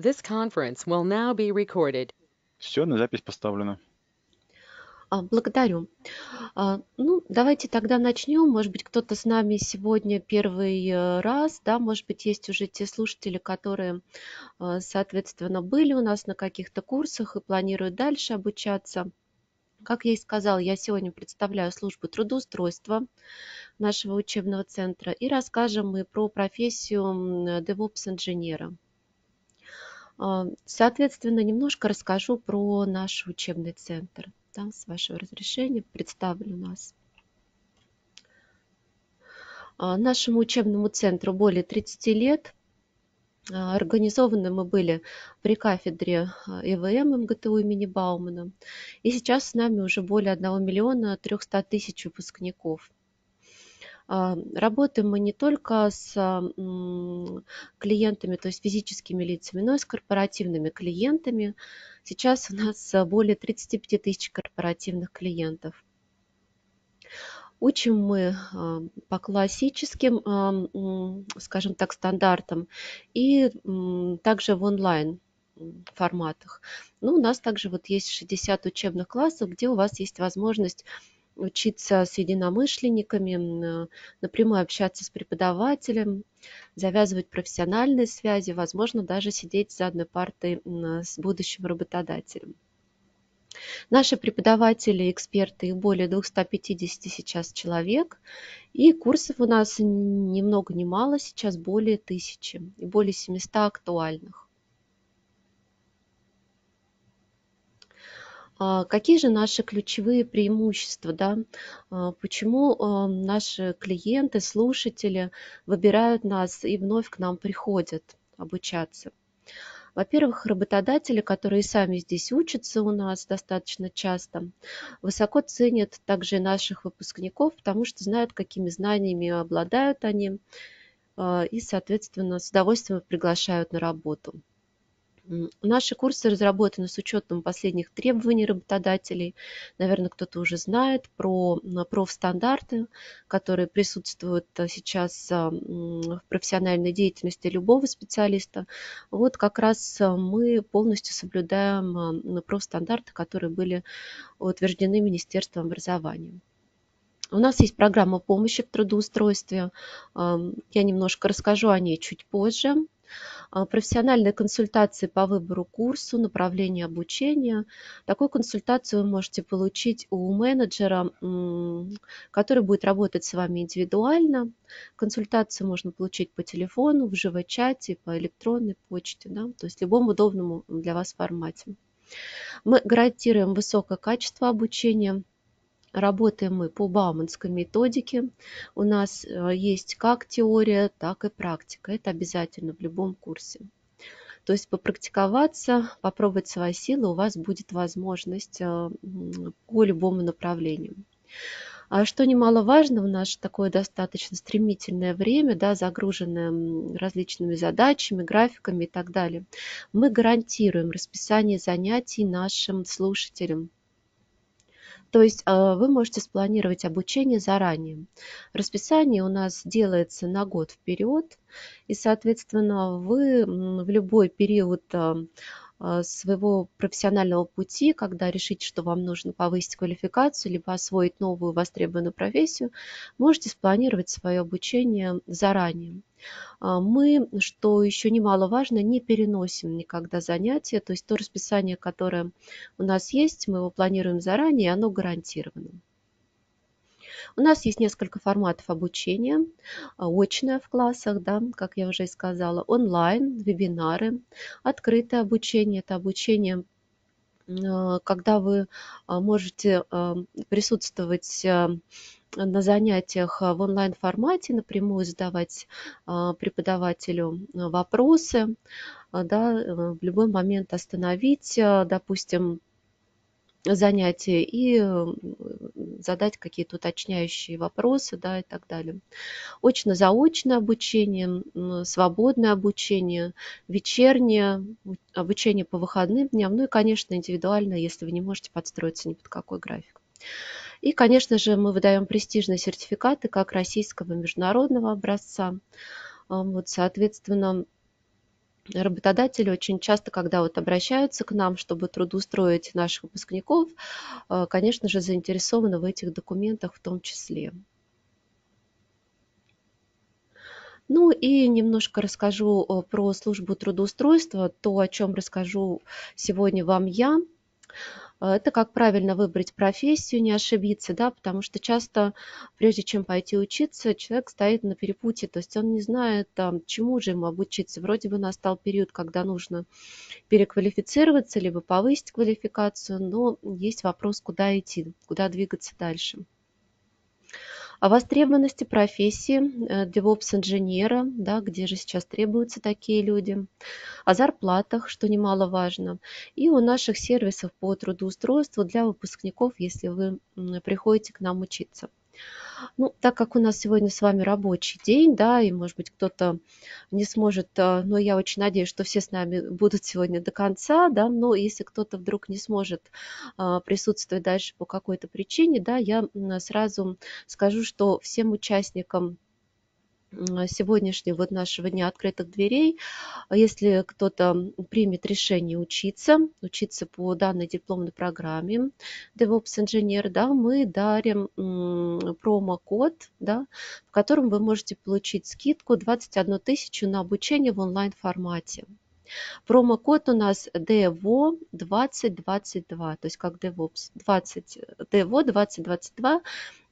This conference will now be recorded. Все, на запись поставлено. А, благодарю. А, ну, давайте тогда начнем. Может быть, кто-то с нами сегодня первый э, раз, да, может быть, есть уже те слушатели, которые, э, соответственно, были у нас на каких-то курсах и планируют дальше обучаться. Как я и сказала, я сегодня представляю службу трудоустройства нашего учебного центра и расскажем мы про профессию э, DevOps-инженера. А, соответственно, немножко расскажу про наш учебный центр. Да, с вашего разрешения представлю нас. А, нашему учебному центру более 30 лет. А, организованы мы были при кафедре ИВМ МГТУ имени Баумана. И сейчас с нами уже более 1 миллиона 300 тысяч выпускников. А, работаем мы не только с клиентами, то есть физическими лицами, но и с корпоративными клиентами. Сейчас у нас а, более 35 тысяч корпоративных клиентов. Учим мы а, по классическим, скажем так, стандартам и также в онлайн форматах. Ну, у нас также вот есть 60 учебных классов, где у вас есть возможность учиться с единомышленниками, э, напрямую общаться с преподавателем, завязывать профессиональные связи, возможно, даже сидеть за одной партой э, с будущим работодателем. Наши преподаватели, эксперты, их более 250 сейчас человек, и курсов у нас ни много ни мало, сейчас более тысячи, и более 700 актуальных. А, какие же наши ключевые преимущества? Да? А, почему а, наши клиенты, слушатели выбирают нас и вновь к нам приходят обучаться? Во-первых, работодатели, которые сами здесь учатся у нас достаточно часто, высоко ценят также наших выпускников, потому что знают, какими знаниями обладают они, и, соответственно, с удовольствием приглашают на работу. Наши курсы разработаны с учетом последних требований работодателей. Наверное, кто-то уже знает про профстандарты, которые присутствуют э, сейчас э, в профессиональной деятельности любого специалиста. Вот как раз э, мы полностью соблюдаем профстандарты, которые были утверждены Министерством образования. У нас есть программа помощи в трудоустройстве. Эм, я немножко расскажу о ней чуть позже. А, профессиональные консультации по выбору курсу, направлению обучения. Такую консультацию вы можете получить у менеджера, который будет работать с вами индивидуально. Консультацию можно получить по телефону, в ЖВ-чате, по электронной почте, да, то есть в любом удобному для вас формате. Мы гарантируем высокое качество обучения, Работаем мы по Бауманской методике. У нас э, есть как теория, так и практика. Это обязательно в любом курсе. То есть попрактиковаться, попробовать свои силы, у вас будет возможность э, по любому направлению. А что немаловажно, у нас такое достаточно стремительное время, да, загруженное различными задачами, графиками и так далее, мы гарантируем расписание занятий нашим слушателям то есть а, вы можете спланировать обучение заранее. Расписание у нас делается на год вперед, и, соответственно, вы в любой период а, а, своего профессионального пути, когда решите, что вам нужно повысить квалификацию, либо освоить новую востребованную профессию, можете спланировать свое обучение заранее. А, мы, что еще немаловажно, не переносим никогда занятия, то есть то расписание, которое у нас есть, мы его планируем заранее, оно гарантировано. У нас есть несколько форматов обучения. А, очное в классах, да, как я уже и сказала, онлайн, вебинары, открытое обучение. Это обучение а, когда вы а, можете присутствовать на занятиях в онлайн-формате, напрямую задавать преподавателю вопросы, да, в любой момент остановить, допустим, занятие и задать какие-то уточняющие вопросы да, и так далее. Очно-заочное обучение, свободное обучение, вечернее обучение по выходным дням, ну и, конечно, индивидуально, если вы не можете подстроиться ни под какой график. И, конечно же, мы выдаем престижные сертификаты как российского международного образца. Вот, соответственно, работодатели очень часто, когда вот обращаются к нам, чтобы трудоустроить наших выпускников, э, конечно же, заинтересованы в этих документах в том числе. Ну и немножко расскажу э, про службу трудоустройства, то, о чем расскажу сегодня вам я. А, это как правильно выбрать профессию, не ошибиться, да, потому что часто, прежде чем пойти учиться, человек стоит на перепутье, то есть он не знает, там, чему же ему обучиться. Вроде бы настал период, когда нужно переквалифицироваться, либо повысить квалификацию, но есть вопрос, куда идти, куда двигаться дальше. О востребованности профессии DevOps-инженера, э, да, где же сейчас требуются такие люди, о зарплатах, что немаловажно, и о наших сервисах по трудоустройству для выпускников, если вы приходите к нам учиться. Ну, так как у нас сегодня с вами рабочий день, да, и, может быть, кто-то не сможет, э, но я очень надеюсь, что все с нами будут сегодня до конца, да, но если кто-то вдруг не сможет э, присутствовать дальше по какой-то причине, да, я сразу скажу, что всем участникам а, сегодняшнего вот нашего дня открытых дверей. А если кто-то примет решение учиться, учиться по данной дипломной программе DevOps Engineer, да, мы дарим промокод, да, в котором вы можете получить скидку 21 тысячу на обучение в онлайн формате. Промокод у нас DEVO 2022, то есть как DevOps 20, DEVO 2022.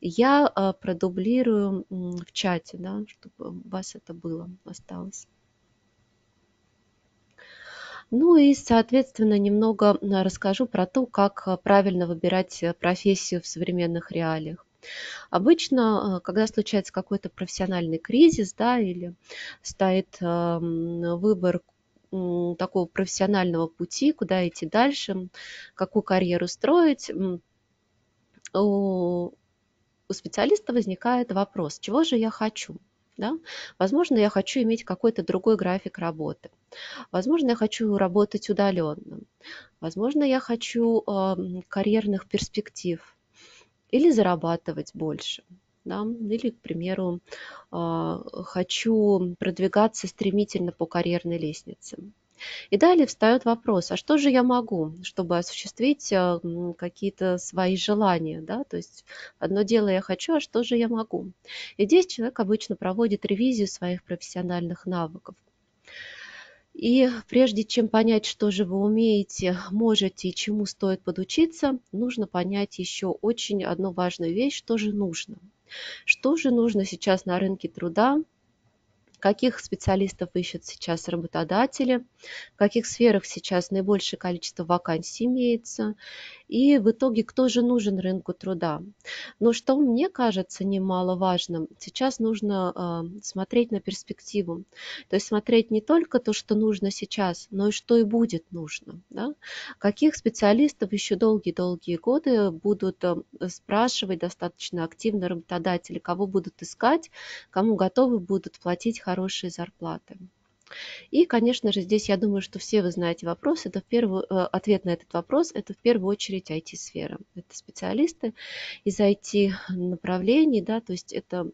Я э, продублирую в чате, да, чтобы у вас это было, осталось. Ну и, соответственно, немного расскажу про то, как э, правильно выбирать э, профессию в современных реалиях. Обычно, когда случается какой-то профессиональный кризис, да, или стоит выбор такого профессионального пути, куда идти дальше, какую карьеру строить, у, специалиста возникает вопрос, чего же я хочу? Да? Возможно, я хочу иметь какой-то другой график работы. Возможно, я хочу работать удаленно. Возможно, я хочу э, карьерных перспектив или зарабатывать больше да, или, к примеру, а, хочу продвигаться стремительно по карьерной лестнице. И далее встает вопрос, а что же я могу, чтобы осуществить а, какие-то свои желания, да, то есть одно дело я хочу, а что же я могу. И здесь человек обычно проводит ревизию своих профессиональных навыков. И прежде чем понять, что же вы умеете, можете и чему стоит подучиться, нужно понять еще очень одну важную вещь, что же нужно – что же нужно сейчас на рынке труда каких специалистов ищут сейчас работодатели, в каких сферах сейчас наибольшее количество вакансий имеется, и в итоге кто же нужен рынку труда. Но что мне кажется немаловажным, сейчас нужно а, смотреть на перспективу, то есть смотреть не только то, что нужно сейчас, но и что и будет нужно. Да? Каких специалистов еще долгие-долгие годы будут а, спрашивать достаточно активно работодатели, кого будут искать, кому готовы будут платить хорошие зарплаты. И, конечно же, здесь я думаю, что все вы знаете вопрос. Это в первую, э, ответ на этот вопрос – это в первую очередь IT-сфера. Это специалисты из IT-направлений, да, то есть это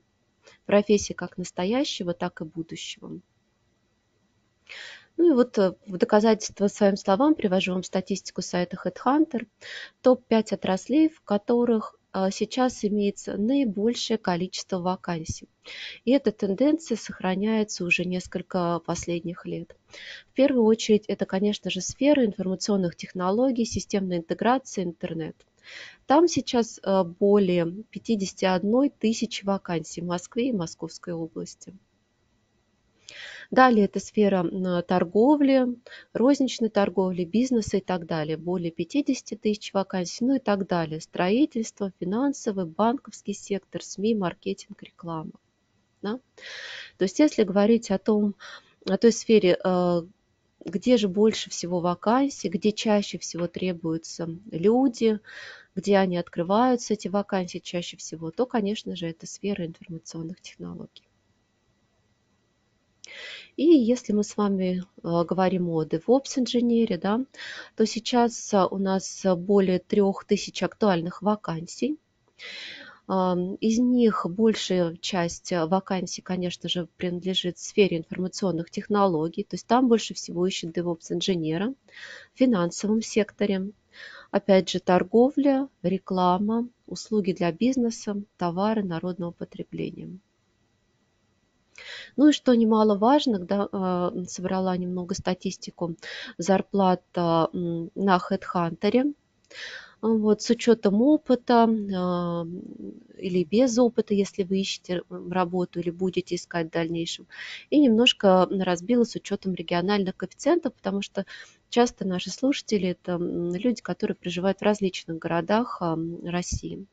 профессии как настоящего, так и будущего. Ну и вот э, в доказательство своим словам привожу вам статистику сайта HeadHunter. Топ-5 отраслей, в которых а, сейчас имеется наибольшее количество вакансий. И эта тенденция сохраняется уже несколько последних лет. В первую очередь это, конечно же, сфера информационных технологий, системной интеграции, интернет. Там сейчас а, более 51 тысяч вакансий в Москве и Московской области. Далее это сфера э, торговли, розничной торговли, бизнеса и так далее. Более 50 тысяч вакансий, ну и так далее. Строительство, финансовый, банковский сектор, СМИ, маркетинг, реклама. Да? То есть если говорить о том, о той сфере, э, где же больше всего вакансий, где чаще всего требуются люди, где они открываются, эти вакансии чаще всего, то, конечно же, это сфера информационных технологий. И если мы с вами э, говорим о DevOps-инженере, да, то сейчас э, у нас более 3000 актуальных вакансий. Из них большая часть вакансий, конечно же, принадлежит сфере информационных технологий, то есть там больше всего ищут DevOps-инженера в финансовом секторе. Опять же, торговля, реклама, услуги для бизнеса, товары народного потребления. Ну и что немаловажно, когда э, собрала немного статистику зарплат на HeadHunter, вот, с учетом опыта э, или без опыта, если вы ищете работу или будете искать в дальнейшем. И немножко разбила с учетом региональных коэффициентов, потому что часто наши слушатели – это люди, которые проживают в различных городах э, России.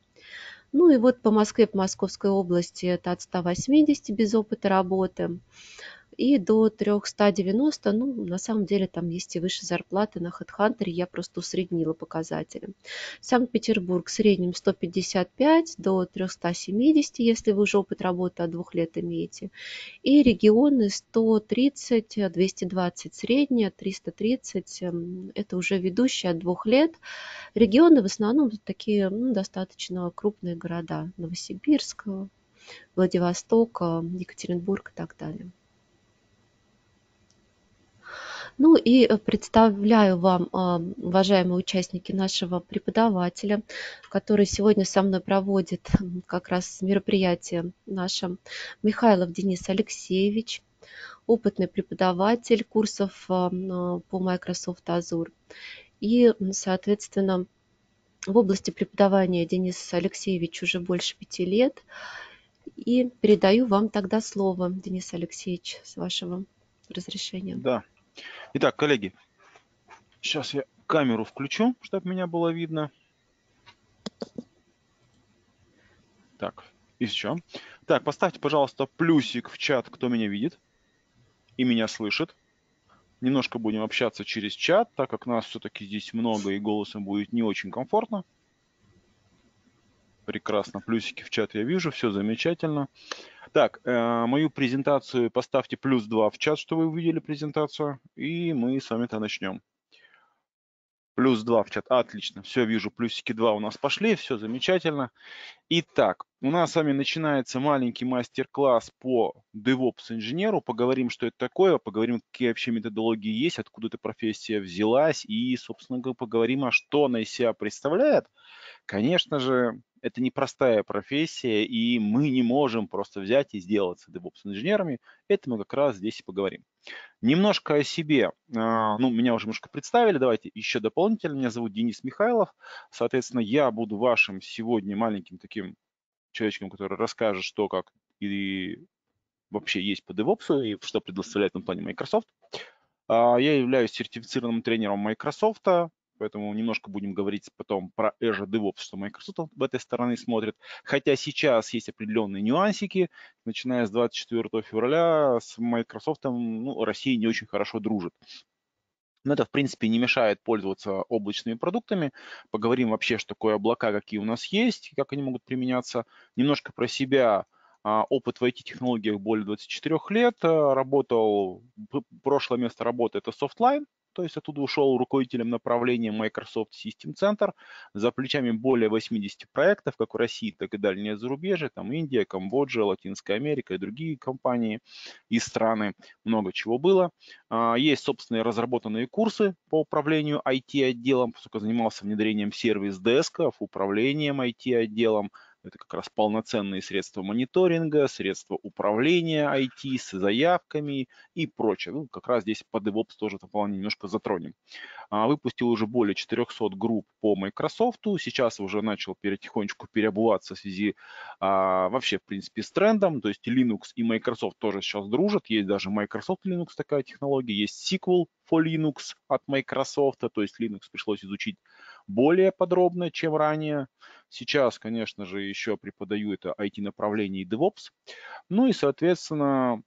Ну и вот по Москве, по Московской области это от 180 без опыта работы и до 390, ну, на самом деле там есть и выше зарплаты на HeadHunter, я просто усреднила показатели. Санкт-Петербург в среднем 155 до 370, если вы уже опыт работы от двух лет имеете. И регионы 130, 220 средняя, 330, эм, это уже ведущие от двух лет. Регионы в основном такие ну, достаточно крупные города, Новосибирск, Владивосток, э, Екатеринбург и так далее. Ну и э, представляю вам, а, уважаемые участники, нашего преподавателя, который сегодня со мной проводит как раз мероприятие наше, Михайлов Денис Алексеевич, опытный преподаватель курсов а, по Microsoft Azure. И, соответственно, в области преподавания Денис Алексеевич уже больше пяти лет. И передаю вам тогда слово, Денис Алексеевич, с вашего разрешения. Да, Итак, коллеги, сейчас я камеру включу, чтобы меня было видно. Так, и все. Так, поставьте, пожалуйста, плюсик в чат, кто меня видит и меня слышит. Немножко будем общаться через чат, так как нас все-таки здесь много и голосом будет не очень комфортно. Прекрасно, плюсики в чат я вижу, все замечательно. Так, э, мою презентацию поставьте плюс 2 в чат, что вы увидели презентацию, и мы с вами-то начнем. Плюс 2 в чат, отлично, все, вижу, плюсики 2 у нас пошли, все замечательно. Итак, у нас с вами начинается маленький мастер-класс по DevOps-инженеру. Поговорим, что это такое, поговорим, какие вообще методологии есть, откуда эта профессия взялась, и, собственно говоря, поговорим, а что она из себя представляет. Конечно же, это непростая профессия, и мы не можем просто взять и сделаться DevOps-инженерами. Это мы как раз здесь и поговорим. Немножко о себе. А, ну, меня уже немножко представили. Давайте еще дополнительно. Меня зовут Денис Михайлов. Соответственно, я буду вашим сегодня маленьким таким человечком, который расскажет, что как и вообще есть по DevOps и что предоставляет на плане Microsoft. А, я являюсь сертифицированным тренером Microsoft, поэтому немножко будем говорить потом про Azure DevOps, что Microsoft в этой стороны смотрит. Хотя сейчас есть определенные нюансики, начиная с 24 февраля с Microsoft ну, Россия не очень хорошо дружит. Но это, в принципе, не мешает пользоваться облачными продуктами. Поговорим вообще, что такое облака, какие у нас есть, как они могут применяться. Немножко про себя. А, опыт в IT-технологиях более 24 лет. Работал, прошлое место работы – это софтлайн, то есть оттуда ушел руководителем направления Microsoft System Center, за плечами более 80 проектов, как в России, так и дальнее зарубежье, там Индия, Камбоджа, Латинская Америка и другие компании и страны, много чего было. А, есть собственные разработанные курсы по управлению IT-отделом, поскольку занимался внедрением сервис-десков, управлением IT-отделом, это как раз полноценные средства мониторинга, средства управления IT с заявками и прочее. Ну, как раз здесь по DevOps тоже это вполне немножко затронем. А, выпустил уже более 400 групп по Microsoft. Сейчас уже начал потихонечку переобуваться в связи а, вообще, в принципе, с трендом. То есть Linux и Microsoft тоже сейчас дружат. Есть даже Microsoft Linux такая технология, есть SQL for Linux от Microsoft. То есть Linux пришлось изучить более подробно, чем ранее. Сейчас, конечно же, еще преподаю это IT-направление и DevOps. Ну и, соответственно,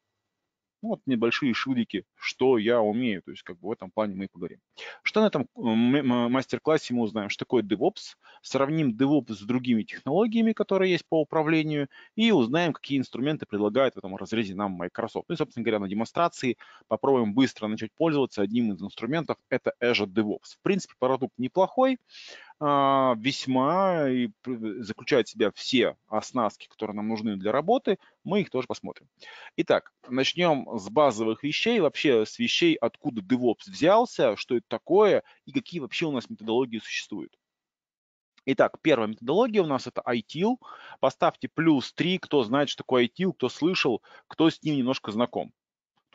ну, вот небольшие швырики, что я умею. То есть как бы в этом плане мы и поговорим. Что на этом мастер-классе мы узнаем, что такое DevOps, сравним DevOps с другими технологиями, которые есть по управлению, и узнаем, какие инструменты предлагает в этом разрезе нам Microsoft. Ну и, собственно говоря, на демонстрации попробуем быстро начать пользоваться одним из инструментов. Это Azure DevOps. В принципе, продукт неплохой. А, весьма и заключает в себя все оснастки, которые нам нужны для работы, мы их тоже посмотрим. Итак, начнем с базовых вещей, вообще с вещей, откуда DevOps взялся, что это такое и какие вообще у нас методологии существуют. Итак, первая методология у нас это ITIL. Поставьте плюс 3, кто знает, что такое ITIL, кто слышал, кто с ним немножко знаком.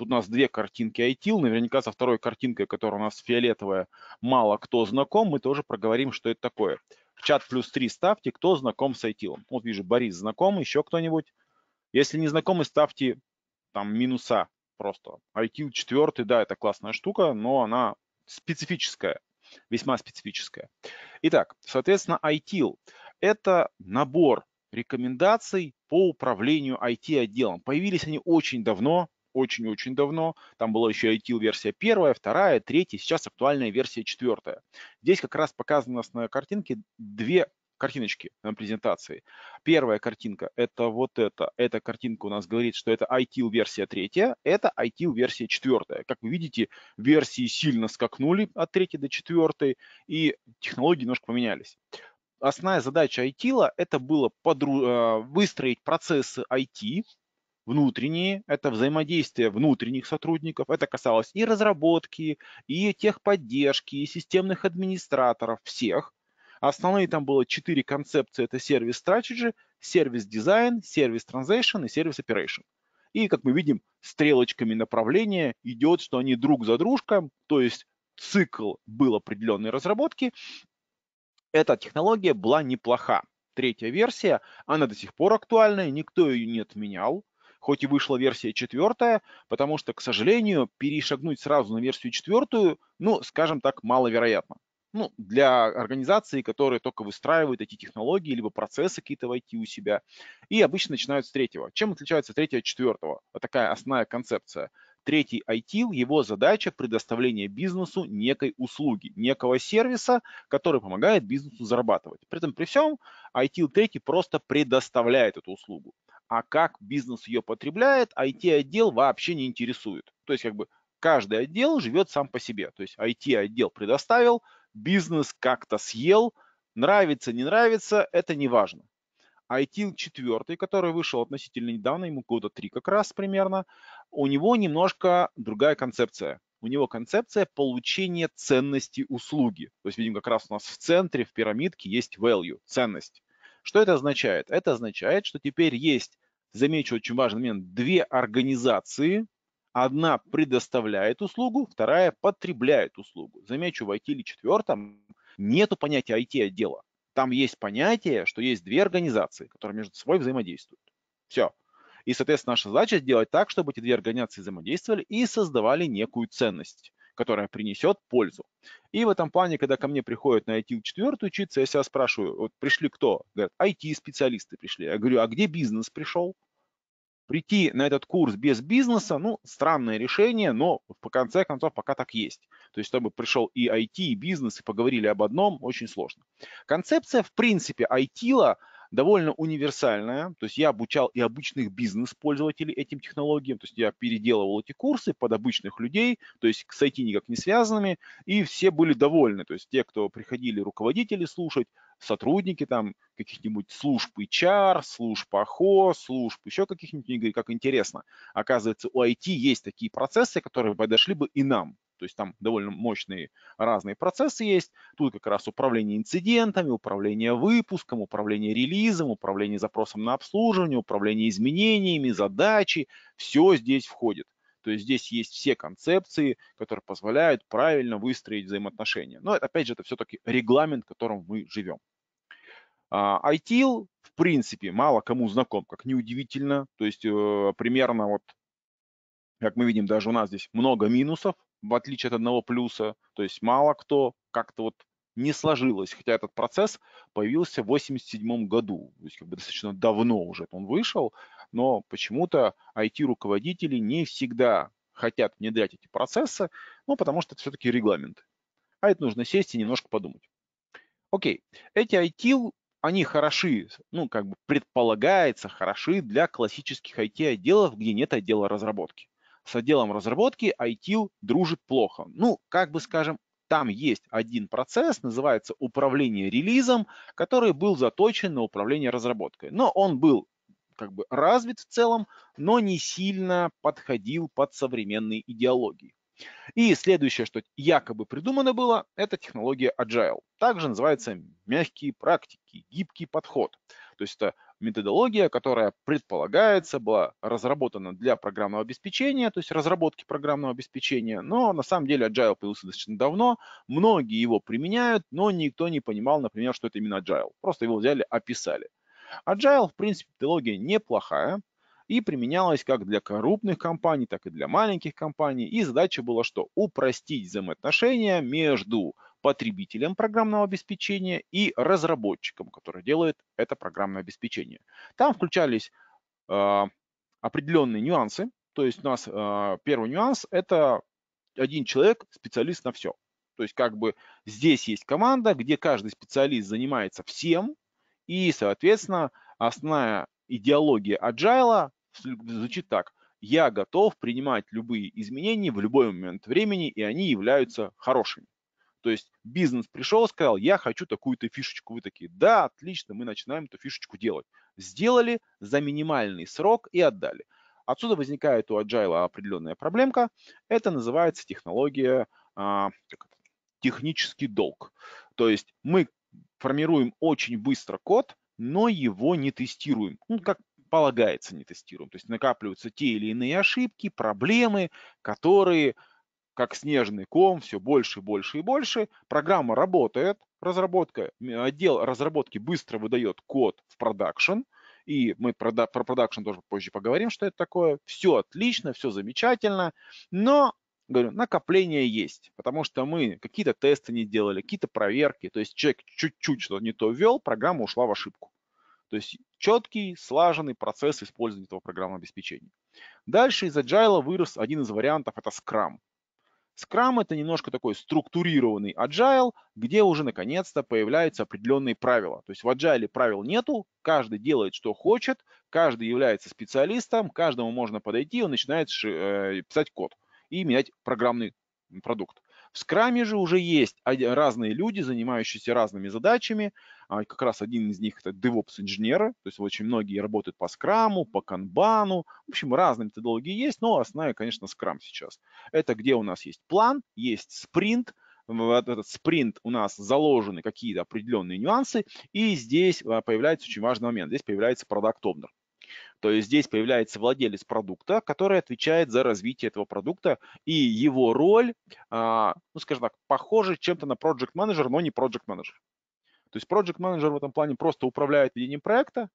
Тут у нас две картинки ITIL. Наверняка со второй картинкой, которая у нас фиолетовая, мало кто знаком. Мы тоже проговорим, что это такое. В чат плюс три ставьте, кто знаком с ITIL. Вот вижу, Борис знаком, еще кто-нибудь. Если не знакомый, ставьте там минуса просто. ITIL 4, да, это классная штука, но она специфическая, весьма специфическая. Итак, соответственно, ITIL – это набор рекомендаций по управлению IT-отделом. Появились они очень давно, очень-очень давно. Там была еще ITIL-версия первая, вторая, третья, сейчас актуальная версия четвертая. Здесь как раз показаны у нас на картинке две картиночки на презентации. Первая картинка – это вот это. Эта картинка у нас говорит, что это ITIL-версия третья, это ITIL-версия четвертая. Как вы видите, версии сильно скакнули от третьей до четвертой, и технологии немножко поменялись основная задача IT это было подру... Э, выстроить процессы IT внутренние, это взаимодействие внутренних сотрудников, это касалось и разработки, и техподдержки, и системных администраторов, всех. Основные там было четыре концепции, это сервис strategy, сервис дизайн, сервис transition и сервис operation. И, как мы видим, стрелочками направления идет, что они друг за дружком, то есть цикл был определенной разработки. Эта технология была неплоха. Третья версия, она до сих пор актуальна, никто ее не отменял хоть и вышла версия четвертая, потому что, к сожалению, перешагнуть сразу на версию четвертую, ну, скажем так, маловероятно. Ну, для организаций, которые только выстраивают эти технологии, либо процессы какие-то войти у себя. И обычно начинают с третьего. Чем отличается третье от четвертого? Вот такая основная концепция. Третий ITIL, его задача предоставление бизнесу некой услуги, некого сервиса, который помогает бизнесу зарабатывать. При этом при всем ITIL третий просто предоставляет эту услугу а как бизнес ее потребляет, IT-отдел вообще не интересует. То есть как бы каждый отдел живет сам по себе. То есть IT-отдел предоставил, бизнес как-то съел, нравится, не нравится, это не важно. IT 4, который вышел относительно недавно, ему года 3 как раз примерно, у него немножко другая концепция. У него концепция получения ценности услуги. То есть, видим, как раз у нас в центре, в пирамидке есть value, ценность. Что это означает? Это означает, что теперь есть, замечу очень важный момент, две организации. Одна предоставляет услугу, вторая потребляет услугу. Замечу, в IT или четвертом нету понятия IT-отдела. Там есть понятие, что есть две организации, которые между собой взаимодействуют. Все. И, соответственно, наша задача сделать так, чтобы эти две организации взаимодействовали и создавали некую ценность которая принесет пользу. И в этом плане, когда ко мне приходят на it четвертую учиться, я себя спрашиваю, вот пришли кто? Говорят, IT-специалисты пришли. Я говорю, а где бизнес пришел? Прийти на этот курс без бизнеса, ну, странное решение, но по конце концов пока так есть. То есть, чтобы пришел и IT, и бизнес, и поговорили об одном, очень сложно. Концепция, в принципе, IT-ла довольно универсальная. То есть я обучал и обычных бизнес-пользователей этим технологиям. То есть я переделывал эти курсы под обычных людей, то есть с IT никак не связанными, и все были довольны. То есть те, кто приходили руководители слушать, сотрудники там каких-нибудь служб HR, служб АХО, служб еще каких-нибудь, они говорят, как интересно. Оказывается, у IT есть такие процессы, которые подошли бы и нам. То есть там довольно мощные разные процессы есть. Тут как раз управление инцидентами, управление выпуском, управление релизом, управление запросом на обслуживание, управление изменениями, задачи. Все здесь входит. То есть здесь есть все концепции, которые позволяют правильно выстроить взаимоотношения. Но опять же, это все-таки регламент, в котором мы живем. ITIL, а, в принципе, мало кому знаком, как неудивительно. То есть э, примерно вот, как мы видим, даже у нас здесь много минусов, в отличие от одного плюса. То есть мало кто как-то вот не сложилось, хотя этот процесс появился в 87 году, то есть как бы достаточно давно уже он вышел, но почему-то IT-руководители не всегда хотят внедрять эти процессы, ну, потому что это все-таки регламенты. А это нужно сесть и немножко подумать. Окей, эти IT, они хороши, ну, как бы предполагается, хороши для классических IT-отделов, где нет отдела разработки с отделом разработки ITIL дружит плохо. Ну, как бы скажем, там есть один процесс, называется управление релизом, который был заточен на управление разработкой. Но он был как бы развит в целом, но не сильно подходил под современные идеологии. И следующее, что якобы придумано было, это технология Agile. Также называется мягкие практики, гибкий подход. То есть это методология, которая предполагается, была разработана для программного обеспечения, то есть разработки программного обеспечения, но на самом деле Agile появился достаточно давно, многие его применяют, но никто не понимал, например, что это именно Agile, просто его взяли, описали. Agile, в принципе, методология неплохая, и применялась как для крупных компаний, так и для маленьких компаний. И задача была что? Упростить взаимоотношения между потребителям программного обеспечения и разработчикам, которые делают это программное обеспечение. Там включались э, определенные нюансы. То есть у нас э, первый нюанс – это один человек, специалист на все. То есть как бы здесь есть команда, где каждый специалист занимается всем, и, соответственно, основная идеология agile звучит так. Я готов принимать любые изменения в любой момент времени, и они являются хорошими. То есть бизнес пришел, сказал, я хочу такую-то фишечку. Вы такие, да, отлично, мы начинаем эту фишечку делать. Сделали за минимальный срок и отдали. Отсюда возникает у Agile определенная проблемка. Это называется технология, а, технический долг. То есть мы формируем очень быстро код, но его не тестируем. Ну, как полагается, не тестируем. То есть накапливаются те или иные ошибки, проблемы, которые как снежный ком, все больше, больше и больше. Программа работает, разработка, отдел разработки быстро выдает код в продакшн, и мы про продакшн тоже позже поговорим, что это такое. Все отлично, все замечательно, но говорю, накопление есть, потому что мы какие-то тесты не делали, какие-то проверки, то есть человек чуть-чуть что-то не то ввел, программа ушла в ошибку. То есть четкий, слаженный процесс использования этого программного обеспечения. Дальше из Agile вырос один из вариантов, это Scrum. Scrum — это немножко такой структурированный agile, где уже наконец-то появляются определенные правила. То есть в agile правил нету, каждый делает, что хочет, каждый является специалистом, каждому можно подойти, он начинает э, писать код и менять программный продукт. В скраме же уже есть разные люди, занимающиеся разными задачами, а, как раз один из них это DevOps-инженеры, то есть очень многие работают по скраму, по канбану, в общем, разные методологии есть, но основная, конечно, скрам сейчас. Это где у нас есть план, есть спринт, в этот спринт у нас заложены какие-то определенные нюансы, и здесь а, появляется очень важный момент, здесь появляется продукт owner. То есть здесь появляется владелец продукта, который отвечает за развитие этого продукта, и его роль, а, ну скажем так, похожа чем-то на project manager, но не project manager. То есть Project Manager в этом плане просто управляет ведением проекта,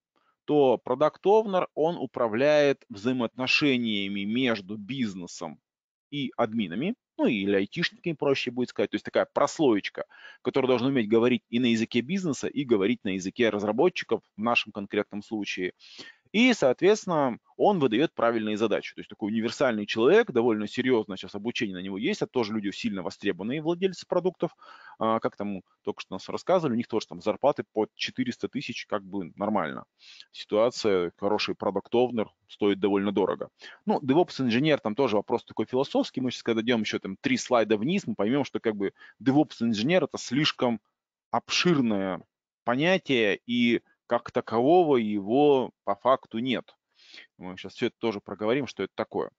то Product Owner, он управляет взаимоотношениями между бизнесом и админами, ну или айтишниками проще будет сказать, то есть такая прослоечка, которая должна уметь говорить и на языке бизнеса, и говорить на языке разработчиков в нашем конкретном случае, и, соответственно, он выдает правильные задачи. То есть такой универсальный человек, довольно серьезно сейчас обучение на него есть, это а тоже люди сильно востребованные владельцы продуктов, а, как там только что нас рассказывали, у них тоже там зарплаты под 400 тысяч, как бы нормально. Ситуация, хороший продукт овнер стоит довольно дорого. Ну, DevOps инженер, там тоже вопрос такой философский, мы сейчас когда дойдем еще там три слайда вниз, мы поймем, что как бы DevOps инженер это слишком обширное понятие и как такового его по факту нет. Мы сейчас все это тоже проговорим, что это такое.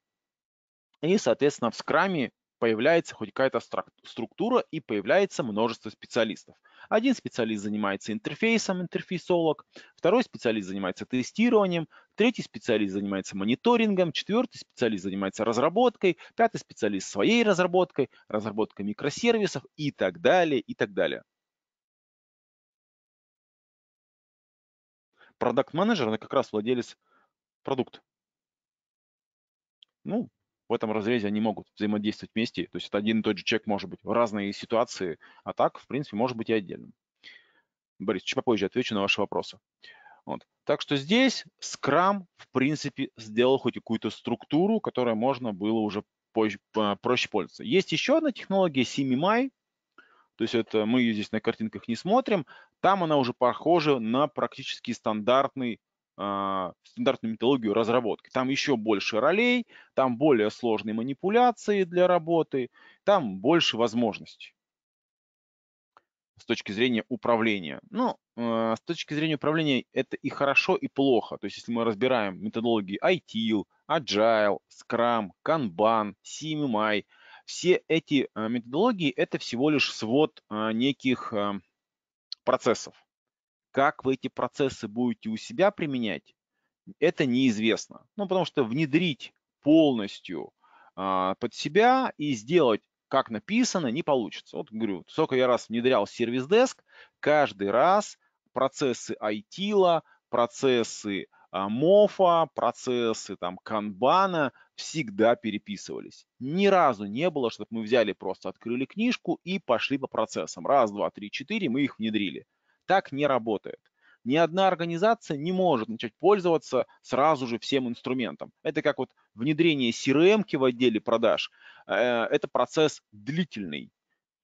И, соответственно, в скраме появляется хоть какая-то структура и появляется множество специалистов. Один специалист занимается интерфейсом, интерфейсолог, второй специалист занимается тестированием, третий специалист занимается мониторингом, четвертый специалист занимается разработкой, пятый специалист своей разработкой, разработкой микросервисов и так далее, и так далее. Продукт-менеджер – это как раз владелец продукта. Ну, в этом разрезе они могут взаимодействовать вместе. То есть это один и тот же человек может быть в разные ситуации, а так, в принципе, может быть и отдельно. Борис, чуть попозже отвечу на ваши вопросы. Вот. Так что здесь Scrum, в принципе, сделал хоть какую-то структуру, которой можно было уже позже, а, проще пользоваться. Есть еще одна технология CMMI, то есть это мы ее здесь на картинках не смотрим, там она уже похожа на практически стандартный э, стандартную методологию разработки. Там еще больше ролей, там более сложные манипуляции для работы, там больше возможностей с точки зрения управления. Ну, э, с точки зрения управления это и хорошо, и плохо. То есть, если мы разбираем методологии ITIL, Agile, Scrum, Kanban, CMMI – все эти э, методологии – это всего лишь свод э, неких э, процессов. Как вы эти процессы будете у себя применять, это неизвестно. Ну, потому что внедрить полностью а, под себя и сделать как написано, не получится. Вот говорю, сколько я раз внедрял сервис деск, каждый раз процессы айтила, процессы а, мофа, процессы там канбана, всегда переписывались. Ни разу не было, чтобы мы взяли, просто открыли книжку и пошли по процессам. Раз, два, три, четыре, мы их внедрили. Так не работает. Ни одна организация не может начать пользоваться сразу же всем инструментом. Это как вот внедрение CRM в отделе продаж. Э, это процесс длительный.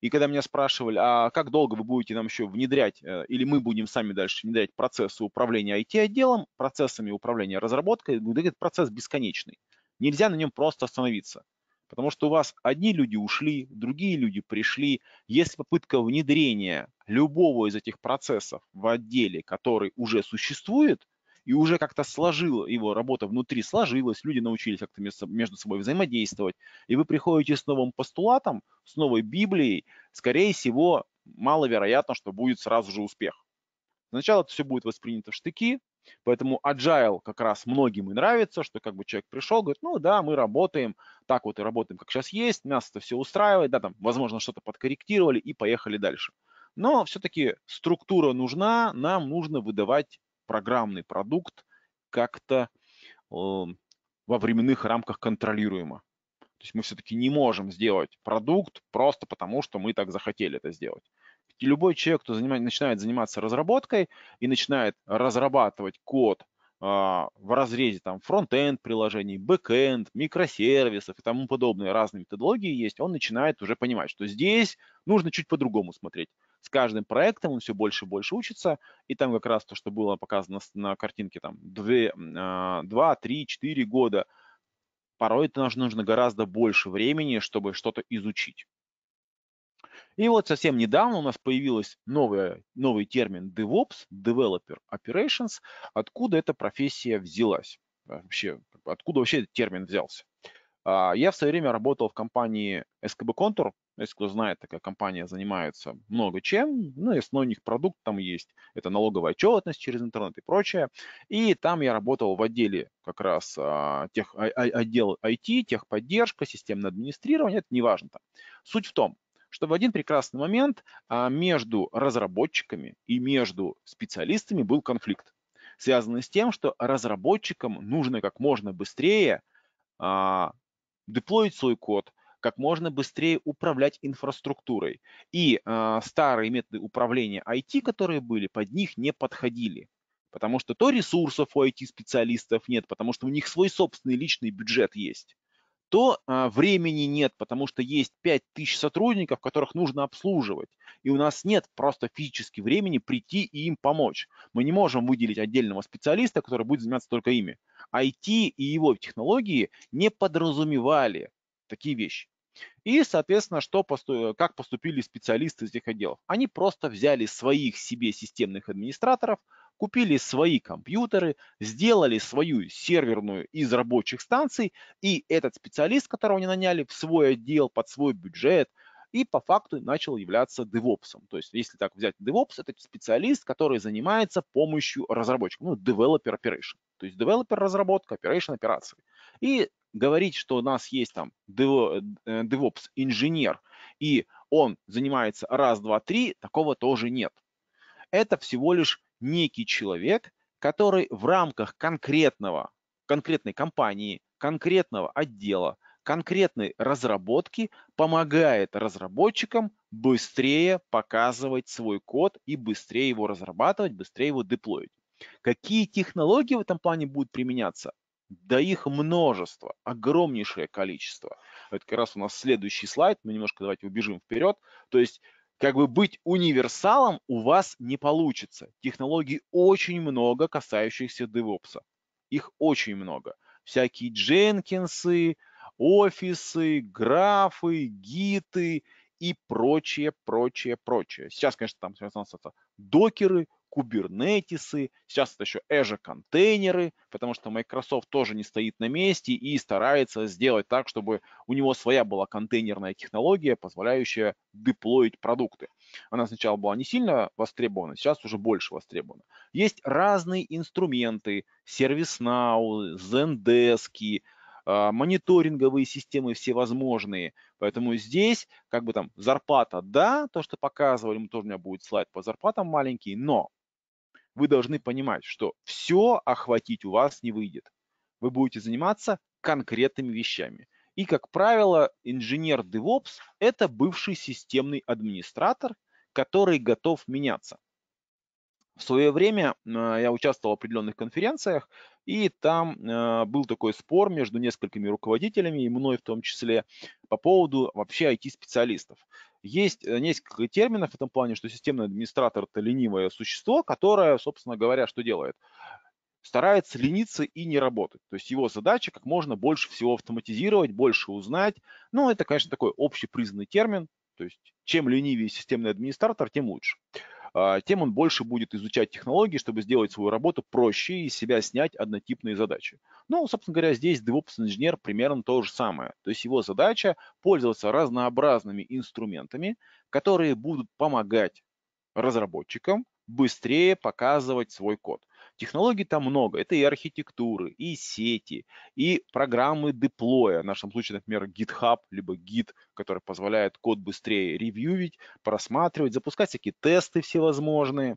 И когда меня спрашивали, а как долго вы будете нам еще внедрять, э, или мы будем сами дальше внедрять процессы управления IT-отделом, процессами управления разработкой, это процесс бесконечный. Нельзя на нем просто остановиться, потому что у вас одни люди ушли, другие люди пришли. Если попытка внедрения любого из этих процессов в отделе, который уже существует, и уже как-то сложила его работа внутри, сложилась, люди научились как-то между собой взаимодействовать, и вы приходите с новым постулатом, с новой Библией, скорее всего, маловероятно, что будет сразу же успех. Сначала это все будет воспринято в штыки, Поэтому agile как раз многим и нравится, что как бы человек пришел, говорит, ну да, мы работаем, так вот и работаем, как сейчас есть, нас это все устраивает, да, там, возможно, что-то подкорректировали и поехали дальше. Но все-таки структура нужна, нам нужно выдавать программный продукт как-то э, во временных рамках контролируемо. То есть мы все-таки не можем сделать продукт просто потому, что мы так захотели это сделать. И любой человек, кто занимает, начинает заниматься разработкой и начинает разрабатывать код а, в разрезе там фронт-энд приложений, бэк-энд, микросервисов и тому подобное, разные методологии есть, он начинает уже понимать, что здесь нужно чуть по-другому смотреть. С каждым проектом он все больше и больше учится, и там как раз то, что было показано на картинке, там 2, 2 3, 4 года, порой это нужно гораздо больше времени, чтобы что-то изучить. И вот совсем недавно у нас появился новый, новый термин DevOps, Developer Operations, откуда эта профессия взялась. А, вообще, откуда вообще этот термин взялся. А, я в свое время работал в компании SKB Contour. Если кто знает, такая компания занимается много чем. Ну, и основной их продукт там есть. Это налоговая отчетность через интернет и прочее. И там я работал в отделе как раз а, тех, отдел IT, техподдержка, системное администрирование. Это не важно. Суть в том, что в один прекрасный момент а, между разработчиками и между специалистами был конфликт, связанный с тем, что разработчикам нужно как можно быстрее а, деплоить свой код, как можно быстрее управлять инфраструктурой. И а, старые методы управления IT, которые были, под них не подходили потому что то ресурсов у IT-специалистов нет, потому что у них свой собственный личный бюджет есть то а, времени нет, потому что есть 5000 сотрудников, которых нужно обслуживать. И у нас нет просто физически времени прийти и им помочь. Мы не можем выделить отдельного специалиста, который будет заниматься только ими. IT и его технологии не подразумевали такие вещи. И, соответственно, что, э, как поступили специалисты из этих отделов? Они просто взяли своих себе системных администраторов, купили свои компьютеры, сделали свою серверную из рабочих станций, и этот специалист, которого они наняли в свой отдел, под свой бюджет, и по факту начал являться девопсом. То есть, если так взять DevOps, это специалист, который занимается помощью разработчикам, ну, developer operation. То есть, developer разработка, operation операции. И говорить, что у нас есть там DevOps э, инженер, и он занимается раз, два, три, такого тоже нет. Это всего лишь некий человек, который в рамках конкретного, конкретной компании, конкретного отдела, конкретной разработки помогает разработчикам быстрее показывать свой код и быстрее его разрабатывать, быстрее его деплоить. Какие технологии в этом плане будут применяться? Да их множество, огромнейшее количество. Это как раз у нас следующий слайд, мы немножко давайте убежим вперед. То есть как бы быть универсалом у вас не получится. Технологий очень много, касающихся DevOps. Их очень много. Всякие Дженкинсы, офисы, графы, гиты и прочее, прочее, прочее. Сейчас, конечно, там связано докеры, кубернетисы, сейчас это еще Azure контейнеры, потому что Microsoft тоже не стоит на месте и старается сделать так, чтобы у него своя была контейнерная технология, позволяющая деплоить продукты. Она сначала была не сильно востребована, сейчас уже больше востребована. Есть разные инструменты, ServiceNow, Zendesk, а, мониторинговые системы всевозможные. Поэтому здесь как бы там зарплата, да, то, что показывали, тоже у меня будет слайд по зарплатам маленький, но вы должны понимать, что все охватить у вас не выйдет. Вы будете заниматься конкретными вещами. И, как правило, инженер DevOps – это бывший системный администратор, который готов меняться. В свое время а, я участвовал в определенных конференциях, и там а, был такой спор между несколькими руководителями и мной в том числе по поводу вообще IT-специалистов. Есть э, несколько терминов в этом плане, что системный администратор – это ленивое существо, которое, собственно говоря, что делает? Старается лениться и не работать. То есть его задача как можно больше всего автоматизировать, больше узнать. Ну, это, конечно, такой общепризнанный термин. То есть чем ленивее системный администратор, тем лучше. А, тем он больше будет изучать технологии, чтобы сделать свою работу проще и себя снять однотипные задачи. Ну, собственно говоря, здесь DevOps инженер примерно то же самое. То есть его задача пользоваться разнообразными инструментами, которые будут помогать разработчикам быстрее показывать свой код. Технологий там много. Это и архитектуры, и сети, и программы деплоя. В нашем случае, например, GitHub, либо Git, который позволяет код быстрее ревьювить, просматривать, запускать всякие тесты всевозможные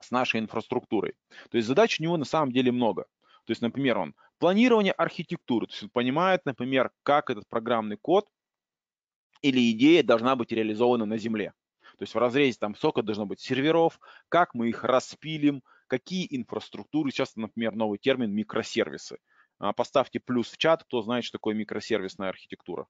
с нашей инфраструктурой. То есть задач у него на самом деле много. То есть, например, он планирование архитектуры, то есть он понимает, например, как этот программный код или идея должна быть реализована на Земле. То есть в разрезе там сколько должно быть серверов, как мы их распилим, какие инфраструктуры, сейчас, например, новый термин микросервисы. А, поставьте плюс в чат, кто знает, что такое микросервисная архитектура.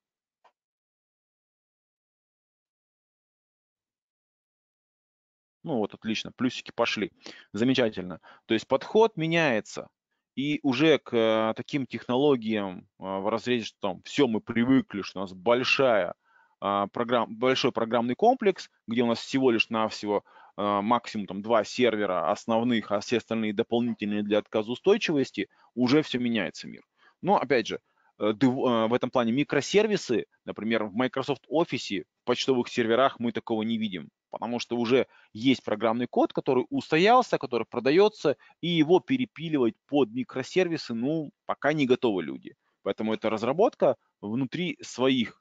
Ну вот, отлично, плюсики пошли. Замечательно. То есть подход меняется. И уже к э, таким технологиям а, в разрезе, что там все мы привыкли, что у нас большая а, программ, большой программный комплекс, где у нас всего лишь навсего а, максимум там, два сервера основных, а все остальные дополнительные для отказоустойчивости, уже все меняется мир. Но опять же, э, э, в этом плане микросервисы, например, в Microsoft Office, в почтовых серверах мы такого не видим, потому что уже есть программный код, который устоялся, который продается, и его перепиливать под микросервисы, ну, пока не готовы люди. Поэтому это разработка внутри своих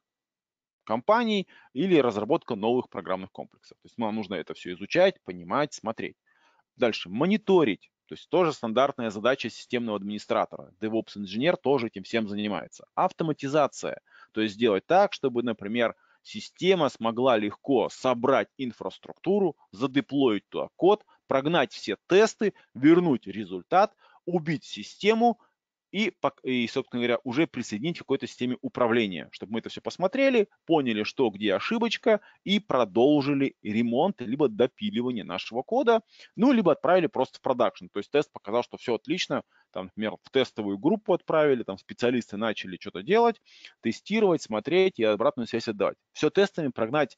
компаний или разработка новых программных комплексов. То есть нам нужно это все изучать, понимать, смотреть. Дальше, мониторить. То есть тоже стандартная задача системного администратора. DevOps-инженер тоже этим всем занимается. Автоматизация. То есть сделать так, чтобы, например, система смогла легко собрать инфраструктуру, задеплоить туда код, прогнать все тесты, вернуть результат, убить систему и, и, собственно говоря, уже присоединить к какой-то системе управления, чтобы мы это все посмотрели, поняли, что где ошибочка, и продолжили ремонт, либо допиливание нашего кода, ну, либо отправили просто в продакшн. То есть тест показал, что все отлично, там, например, в тестовую группу отправили, там специалисты начали что-то делать, тестировать, смотреть и обратную связь отдавать. Все тестами прогнать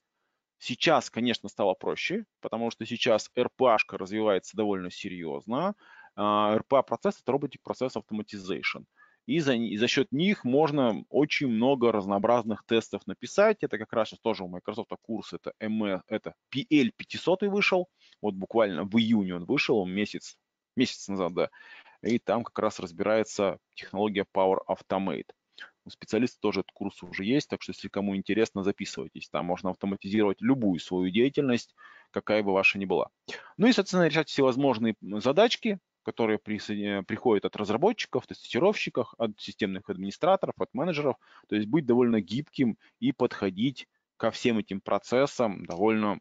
сейчас, конечно, стало проще, потому что сейчас rpa развивается довольно серьезно, RPA-процесс а, – это Robotic Process Automatization. И за, и за счет них можно очень много разнообразных тестов написать. Это как раз сейчас тоже у Microsoft курс, это, MS, это PL 500 вышел, вот буквально в июне он вышел, месяц, месяц назад, да. И там как раз разбирается технология Power Automate. У специалиста тоже этот курс уже есть, так что если кому интересно, записывайтесь. Там можно автоматизировать любую свою деятельность, какая бы ваша ни была. Ну и, соответственно, решать всевозможные задачки, которые приходят от разработчиков, тестировщиков, от системных администраторов, от менеджеров, то есть быть довольно гибким и подходить ко всем этим процессам довольно,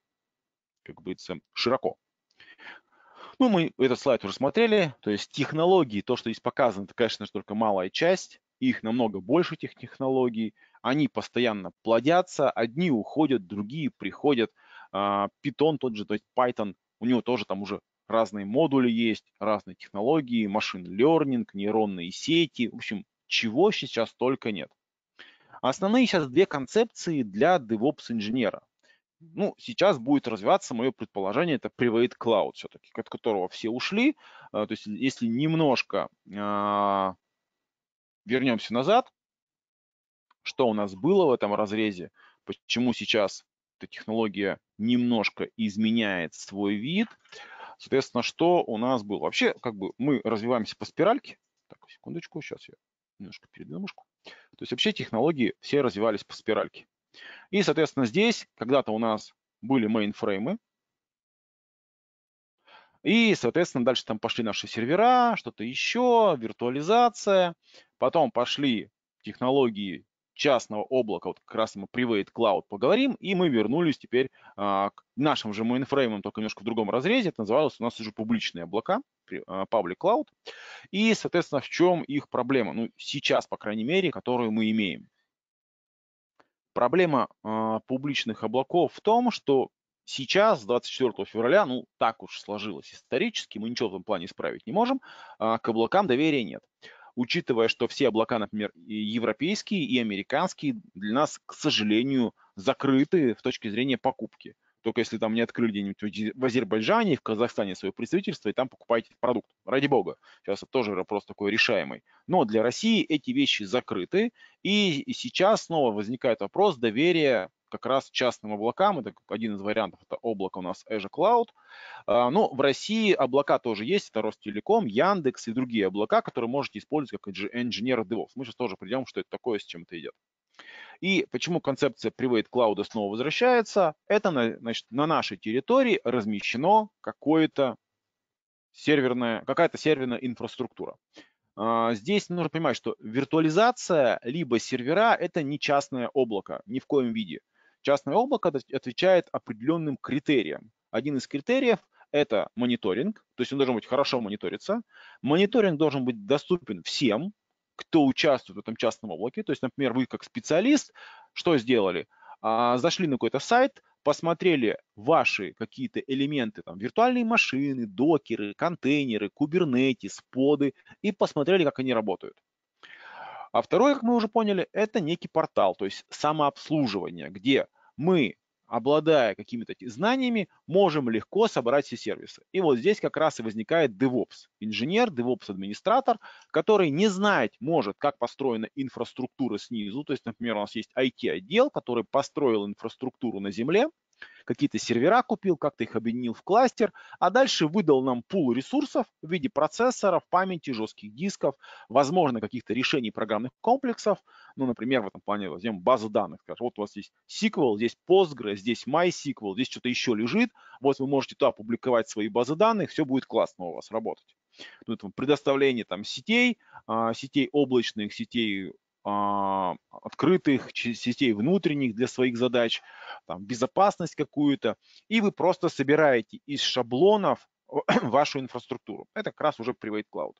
как говорится, широко. Ну, мы этот слайд уже смотрели, то есть технологии, то, что здесь показано, это, конечно же, только малая часть, их намного больше, этих технологий, они постоянно плодятся, одни уходят, другие приходят, а, Python тот же, то есть Python, у него тоже там уже разные модули есть, разные технологии, машин лернинг, нейронные сети, в общем, чего сейчас только нет. Основные сейчас две концепции для DevOps инженера. Ну, сейчас будет развиваться мое предположение, это Private Cloud все-таки, от которого все ушли. А, то есть если немножко а, вернемся назад, что у нас было в этом разрезе, почему сейчас эта технология немножко изменяет свой вид – Соответственно, что у нас было? Вообще, как бы мы развиваемся по спиральке. Так, секундочку, сейчас я немножко передвину мышку. То есть вообще технологии все развивались по спиральке. И, соответственно, здесь когда-то у нас были мейнфреймы. И, соответственно, дальше там пошли наши сервера, что-то еще, виртуализация. Потом пошли технологии частного облака, вот как раз мы про Wait Cloud поговорим, и мы вернулись теперь а, к нашим же мейнфреймам, только немножко в другом разрезе, это называлось у нас уже публичные облака, а, Public Cloud, и, соответственно, в чем их проблема, ну, сейчас, по крайней мере, которую мы имеем. Проблема а, публичных облаков в том, что сейчас, 24 февраля, ну, так уж сложилось исторически, мы ничего в этом плане исправить не можем, а к облакам доверия нет учитывая, что все облака, например, и европейские и американские, для нас, к сожалению, закрыты с точки зрения покупки. Только если там не открыли где-нибудь в Азербайджане, в Казахстане свое представительство, и там покупаете продукт. Ради бога. Сейчас это тоже вопрос такой решаемый. Но для России эти вещи закрыты. И сейчас снова возникает вопрос доверия как раз частным облакам. Это один из вариантов, это облако у нас Azure Cloud. А, Но ну, в России облака тоже есть, это Ростелеком, Яндекс и другие облака, которые можете использовать как инженеры DevOps. Мы сейчас тоже придем, что это такое, с чем это идет. И почему концепция Private Cloud снова возвращается? Это, значит, на нашей территории размещено какое-то серверная, какая-то серверная инфраструктура. А, здесь нужно понимать, что виртуализация либо сервера – это не частное облако ни в коем виде – Частное облако отвечает определенным критериям. Один из критериев – это мониторинг, то есть он должен быть хорошо мониториться. Мониторинг должен быть доступен всем, кто участвует в этом частном облаке. То есть, например, вы как специалист что сделали? А, зашли на какой-то сайт, посмотрели ваши какие-то элементы, там, виртуальные машины, докеры, контейнеры, кубернетис, поды, и посмотрели, как они работают. А второе, как мы уже поняли, это некий портал, то есть самообслуживание, где мы, обладая какими-то знаниями, можем легко собрать все сервисы. И вот здесь как раз и возникает DevOps. Инженер, DevOps-администратор, который не знает, может, как построена инфраструктура снизу. То есть, например, у нас есть IT-отдел, который построил инфраструктуру на земле, какие-то сервера купил, как-то их объединил в кластер, а дальше выдал нам пул ресурсов в виде процессоров, памяти, жестких дисков, возможно, каких-то решений программных комплексов. Ну, например, в этом плане возьмем базу данных. Скажем, вот у вас есть SQL, здесь Postgres, здесь MySQL, здесь что-то еще лежит. Вот вы можете туда публиковать свои базы данных, все будет классно у вас работать ну, там, предоставление там, сетей, а, сетей облачных, сетей а, открытых сетей внутренних для своих задач, там, безопасность какую-то, и вы просто собираете из шаблонов вашу инфраструктуру. Это как раз уже приводит клауд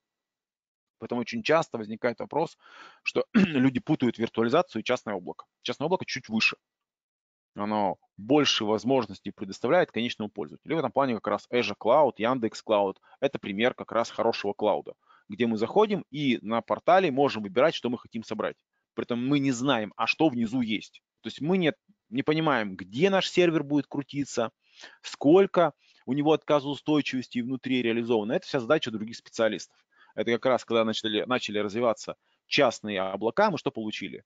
Поэтому очень часто возникает вопрос, что люди путают виртуализацию и частное облако. Частное облако чуть выше. Оно больше возможностей предоставляет конечному пользователю. И в этом плане как раз Azure Cloud, Яндекс Cloud – это пример как раз хорошего клауда – где мы заходим и на портале можем выбирать, что мы хотим собрать. При этом мы не знаем, а что внизу есть. То есть мы не, не понимаем, где наш сервер будет крутиться, сколько у него отказоустойчивости внутри реализовано. Это вся задача других специалистов. Это как раз, когда начали, начали развиваться частные облака, мы что получили?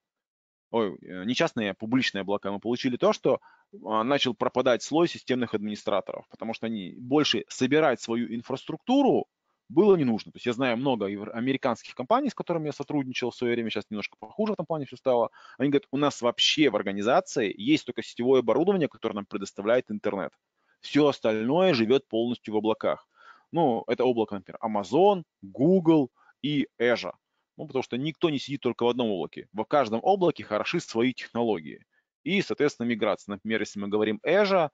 Ой, э, не частные, а публичные облака. Мы получили то, что а, начал пропадать слой системных администраторов, потому что они больше собирать свою инфраструктуру было не нужно. То есть я знаю много американских компаний, с которыми я сотрудничал в свое время, сейчас немножко похуже в компании все стало. Они говорят, у нас вообще в организации есть только сетевое оборудование, которое нам предоставляет интернет. Все остальное живет полностью в облаках. Ну, это облако, например, Amazon, Google и Azure. Ну, потому что никто не сидит только в одном облаке. В каждом облаке хороши свои технологии. И, соответственно, миграция. Например, если мы говорим Azure,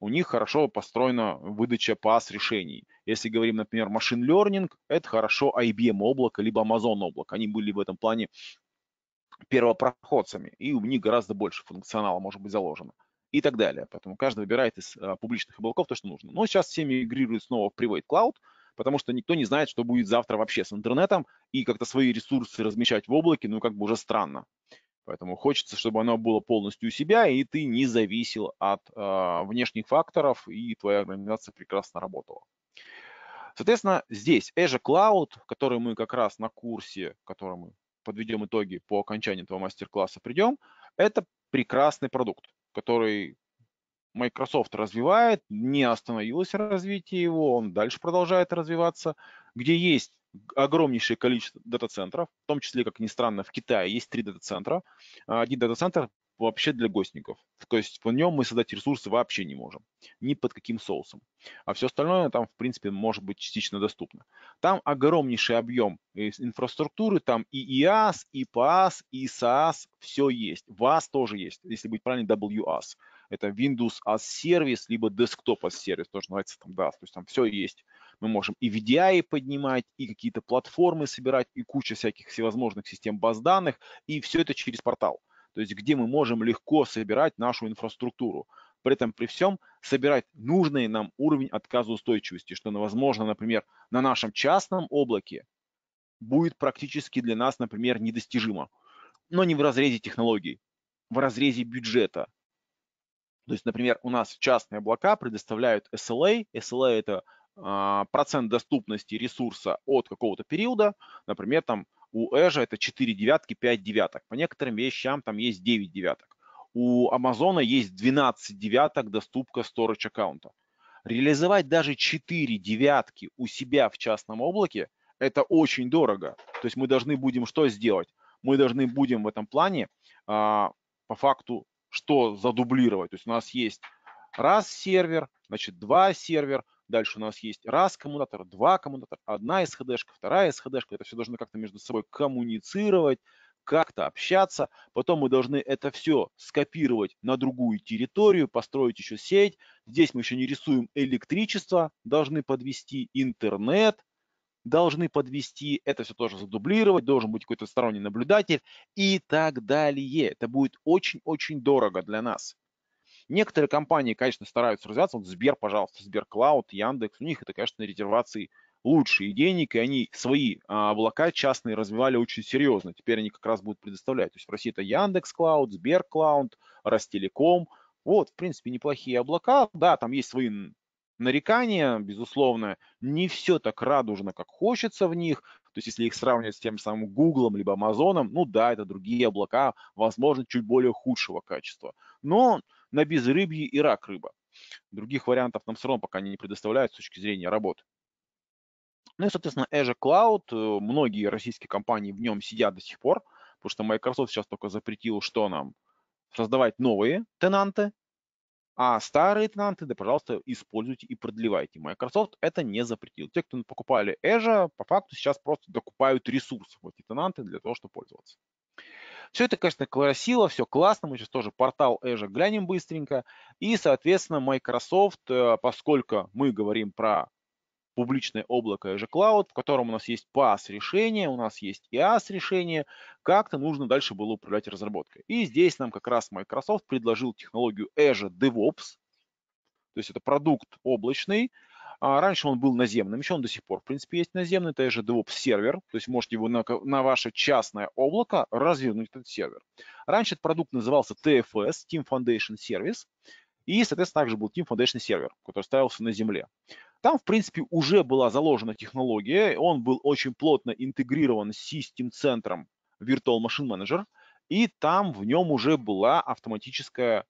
у них хорошо построена выдача пас решений. Если говорим, например, машин learning, это хорошо IBM облако, либо Amazon облако. Они были в этом плане первопроходцами, и у них гораздо больше функционала может быть заложено и так далее. Поэтому каждый выбирает из а, публичных облаков то, что нужно. Но сейчас все мигрируют снова в Private Cloud, потому что никто не знает, что будет завтра вообще с интернетом, и как-то свои ресурсы размещать в облаке, ну, как бы уже странно. Поэтому хочется, чтобы оно было полностью у себя, и ты не зависел от э, внешних факторов, и твоя организация прекрасно работала. Соответственно, здесь Azure Cloud, который мы как раз на курсе, который мы подведем итоги по окончании этого мастер-класса придем, это прекрасный продукт, который Microsoft развивает, не остановилось развитие его, он дальше продолжает развиваться, где есть огромнейшее количество дата-центров, в том числе, как ни странно, в Китае есть три дата-центра. А, один дата-центр вообще для гостников. То есть в нем мы создать ресурсы вообще не можем, ни под каким соусом. А все остальное там, в принципе, может быть частично доступно. Там огромнейший объем э, инфраструктуры, там и IaaS, и PaaS, и SaaS, все есть. ВАС тоже есть, если быть правильно, WAS. Это Windows as Service либо Desktop as Service тоже называется там DaaS. То есть там все есть мы можем и VDI e поднимать, и какие-то платформы собирать, и куча всяких всевозможных систем баз данных, и все это через портал. То есть где мы можем легко собирать нашу инфраструктуру. При этом при всем собирать нужный нам уровень отказоустойчивости, что возможно, например, на нашем частном облаке будет практически для нас, например, недостижимо. Но не в разрезе технологий, в разрезе бюджета. То есть, например, у нас частные облака предоставляют SLA. SLA – это а, процент доступности ресурса от какого-то периода, например, там у Azure это 4 девятки, 5 девяток. По некоторым вещам там есть 9 девяток. У Amazon есть 12 девяток доступка storage аккаунта. Реализовать даже 4 девятки у себя в частном облаке – это очень дорого. То есть мы должны будем что сделать? Мы должны будем в этом плане а, по факту что задублировать. То есть у нас есть раз сервер, значит два сервер – Дальше у нас есть раз коммутатор, два коммутатора, одна СХДшка, вторая СХДшка. Это все должно как-то между собой коммуницировать, как-то общаться. Потом мы должны это все скопировать на другую территорию, построить еще сеть. Здесь мы еще не рисуем электричество, должны подвести интернет, должны подвести, это все тоже задублировать, должен быть какой-то сторонний наблюдатель и так далее. Это будет очень-очень дорого для нас. Некоторые компании, конечно, стараются развиваться. Вот Сбер, пожалуйста, Сберклауд, Яндекс. У них это, конечно, резервации лучшие денег, и они свои а, облака частные развивали очень серьезно. Теперь они как раз будут предоставлять. То есть в России это Яндекс Клауд, Сбер Клауд, Ростелеком. Вот, в принципе, неплохие облака. Да, там есть свои нарекания, безусловно. Не все так радужно, как хочется в них. То есть если их сравнивать с тем самым Гуглом либо Амазоном, ну да, это другие облака, возможно, чуть более худшего качества. Но на безрыбье и рак рыба. Других вариантов нам все равно пока не предоставляют с точки зрения работы. Ну и, соответственно, Azure Cloud, э, многие российские компании в нем сидят до сих пор, потому что Microsoft сейчас только запретил, что нам, создавать новые тенанты, а старые тенанты, да, пожалуйста, используйте и продлевайте. Microsoft это не запретил. Те, кто покупали Azure, по факту сейчас просто докупают ресурсы в эти тенанты для того, чтобы пользоваться. Все это, конечно, красиво, все классно. Мы сейчас тоже портал Azure глянем быстренько. И, соответственно, Microsoft, э, поскольку мы говорим про публичное облако Azure Cloud, в котором у нас есть PaaS решение, у нас есть IaaS решение, как-то нужно дальше было управлять разработкой. И здесь нам как раз Microsoft предложил технологию Azure DevOps, то есть это продукт облачный, а раньше он был наземным, еще он до сих пор, в принципе, есть наземный, это же DevOps-сервер, то есть можете его на, на ваше частное облако развернуть этот сервер. Раньше этот продукт назывался TFS, Team Foundation Service, и, соответственно, также был Team Foundation сервер, который ставился на земле. Там, в принципе, уже была заложена технология, он был очень плотно интегрирован с систем-центром Virtual Machine Manager, и там в нем уже была автоматическая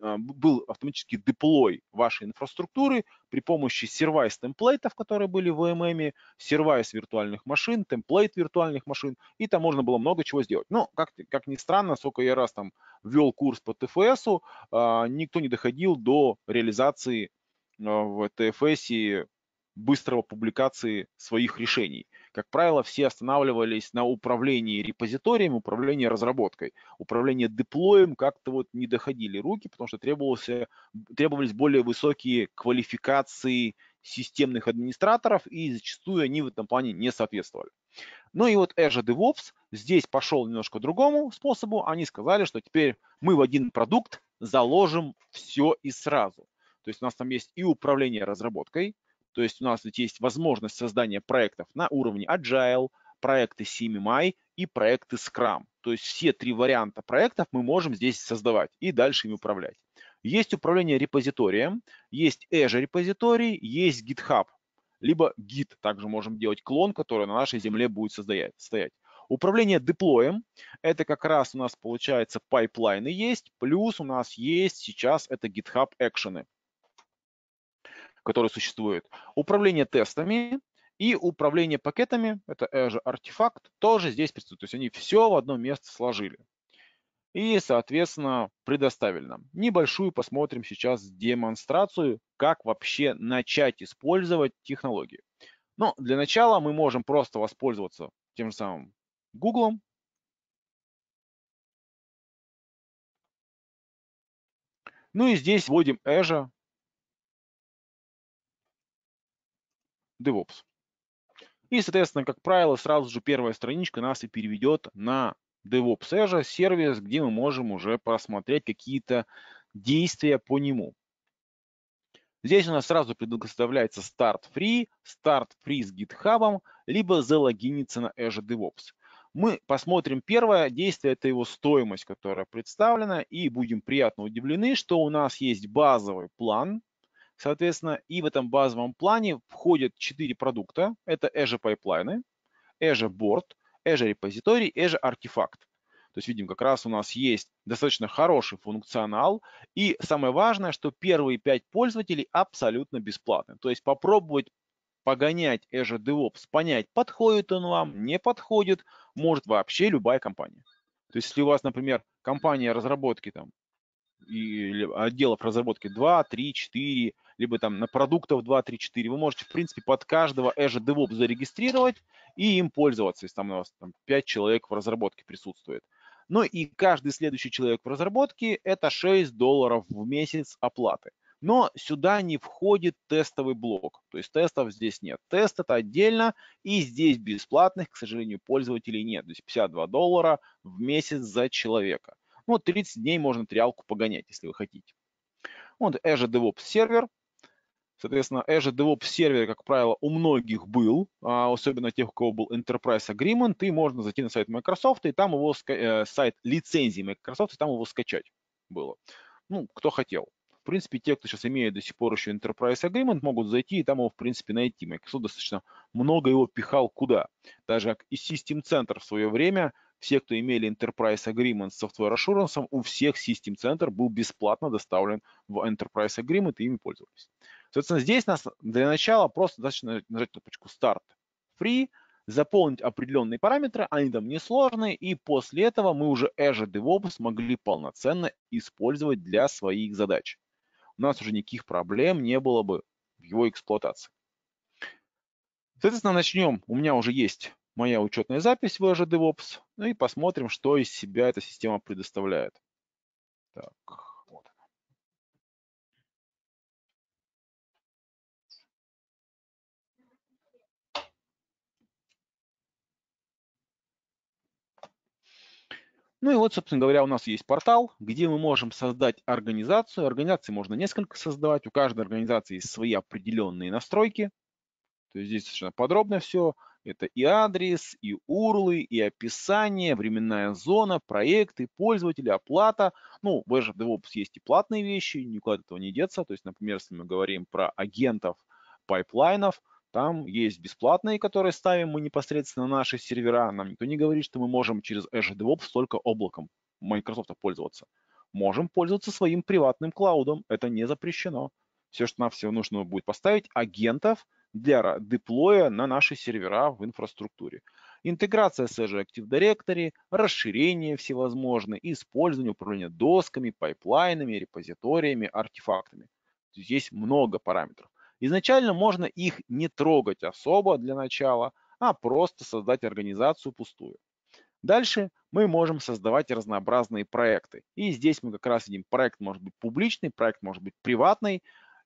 а, был автоматический деплой вашей инфраструктуры при помощи сервайс темплейтов, которые были в EMM, сервайс виртуальных машин, темплейт виртуальных машин, и там можно было много чего сделать. Но, как, как ни странно, сколько я раз там вел курс по ТФСу, а, никто не доходил до реализации а, в ТФС быстрого публикации своих решений. Как правило, все останавливались на управлении репозиторием, управлении разработкой, управлении деплоем как-то вот не доходили руки, потому что требовался, требовались более высокие квалификации системных администраторов, и зачастую они в этом плане не соответствовали. Ну и вот Azure DevOps здесь пошел немножко другому способу. Они сказали, что теперь мы в один продукт заложим все и сразу. То есть у нас там есть и управление разработкой, то есть у нас ведь есть возможность создания проектов на уровне Agile, проекты CMMI и проекты Scrum. То есть все три варианта проектов мы можем здесь создавать и дальше им управлять. Есть управление репозиторием, есть Azure репозиторий, есть GitHub, либо Git. Также можем делать клон, который на нашей земле будет стоять. Управление деплоем, это как раз у нас получается пайплайны есть, плюс у нас есть сейчас это GitHub экшены которые существуют. Управление тестами и управление пакетами, это Azure артефакт, тоже здесь присутствует. То есть они все в одно место сложили. И, соответственно, предоставили нам. Небольшую посмотрим сейчас демонстрацию, как вообще начать использовать технологии. Но для начала мы можем просто воспользоваться тем же самым Google. Ну и здесь вводим Azure DevOps. И, соответственно, как правило, сразу же первая страничка нас и переведет на DevOps Azure сервис, где мы можем уже просмотреть какие-то действия по нему. Здесь у нас сразу предоставляется старт free, старт free с GitHub, либо залогиниться на Azure DevOps. Мы посмотрим первое действие, это его стоимость, которая представлена, и будем приятно удивлены, что у нас есть базовый план – Соответственно, и в этом базовом плане входят 4 продукта. Это Azure Pipeline, Azure Board, Azure Repository, Azure Artifact. То есть видим, как раз у нас есть достаточно хороший функционал. И самое важное, что первые 5 пользователей абсолютно бесплатны. То есть попробовать погонять Azure DevOps, понять, подходит он вам, не подходит, может вообще любая компания. То есть если у вас, например, компания разработки там и отделов разработки 2, 3, 4, либо там на продуктов 2, 3, 4. Вы можете, в принципе, под каждого Azure DevOps зарегистрировать и им пользоваться, если там у вас там, 5 человек в разработке присутствует. Ну и каждый следующий человек в разработке – это 6 долларов в месяц оплаты. Но сюда не входит тестовый блок, то есть тестов здесь нет. Тест это отдельно, и здесь бесплатных, к сожалению, пользователей нет. То есть 52 доллара в месяц за человека. Ну, 30 дней можно триалку погонять, если вы хотите. Вот Azure DevOps сервер. Соответственно, Azure DevOps сервер, как правило, у многих был, а особенно тех, у кого был Enterprise Agreement, и можно зайти на сайт Microsoft, и там его, э, сайт лицензии Microsoft, и там его скачать было. Ну, кто хотел. В принципе, те, кто сейчас имеет до сих пор еще Enterprise Agreement, могут зайти и там его, в принципе, найти. Microsoft достаточно много его пихал куда. Даже как и System Center в свое время все, кто имели Enterprise Agreement с Software Assurance, у всех System Center был бесплатно доставлен в Enterprise Agreement и ими пользовались. Соответственно, здесь нас для начала просто достаточно нажать кнопочку Start Free, заполнить определенные параметры, они там несложные, и после этого мы уже Azure DevOps могли полноценно использовать для своих задач. У нас уже никаких проблем не было бы в его эксплуатации. Соответственно, начнем. У меня уже есть моя учетная запись в Azure DevOps, ну и посмотрим, что из себя эта система предоставляет. Так, вот Ну и вот, собственно говоря, у нас есть портал, где мы можем создать организацию. Организации можно несколько создавать. У каждой организации есть свои определенные настройки. То есть здесь совершенно подробно все это и адрес, и урлы, и описание, временная зона, проекты, пользователи, оплата. Ну, в Azure DevOps есть и платные вещи, никуда от этого не деться. То есть, например, если мы говорим про агентов пайплайнов, там есть бесплатные, которые ставим мы непосредственно на наши сервера. Нам никто не говорит, что мы можем через Azure DevOps только облаком Microsoft пользоваться. Можем пользоваться своим приватным клаудом. Это не запрещено. Все, что нам всего нужно будет поставить, агентов – для деплоя на наши сервера в инфраструктуре. Интеграция с Azure Active Directory, расширение всевозможные, использование управления досками, пайплайнами, репозиториями, артефактами. Здесь много параметров. Изначально можно их не трогать особо для начала, а просто создать организацию пустую. Дальше мы можем создавать разнообразные проекты. И здесь мы как раз видим, проект может быть публичный, проект может быть приватный.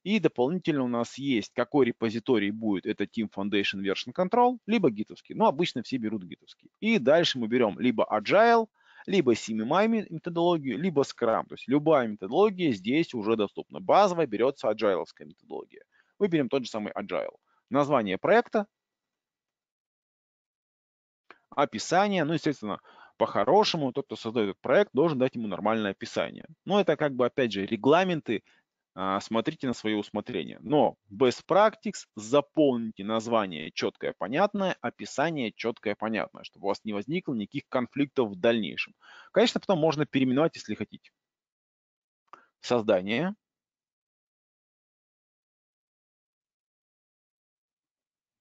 И дополнительно у нас есть, какой репозиторий будет, это Team Foundation Version Control, либо гитовский. но обычно все берут гитовский. И дальше мы берем либо Agile, либо CMMI методологию, либо Scrum. То есть любая методология здесь уже доступна. Базовая берется agile методология. Выберем тот же самый Agile. Название проекта, описание, ну, естественно, по-хорошему тот, кто создает этот проект, должен дать ему нормальное описание. Но это как бы, опять же, регламенты а, смотрите на свое усмотрение. Но best practice заполните название четкое, понятное, описание четкое, понятное, чтобы у вас не возникло никаких конфликтов в дальнейшем. Конечно, потом можно переименовать, если хотите. Создание.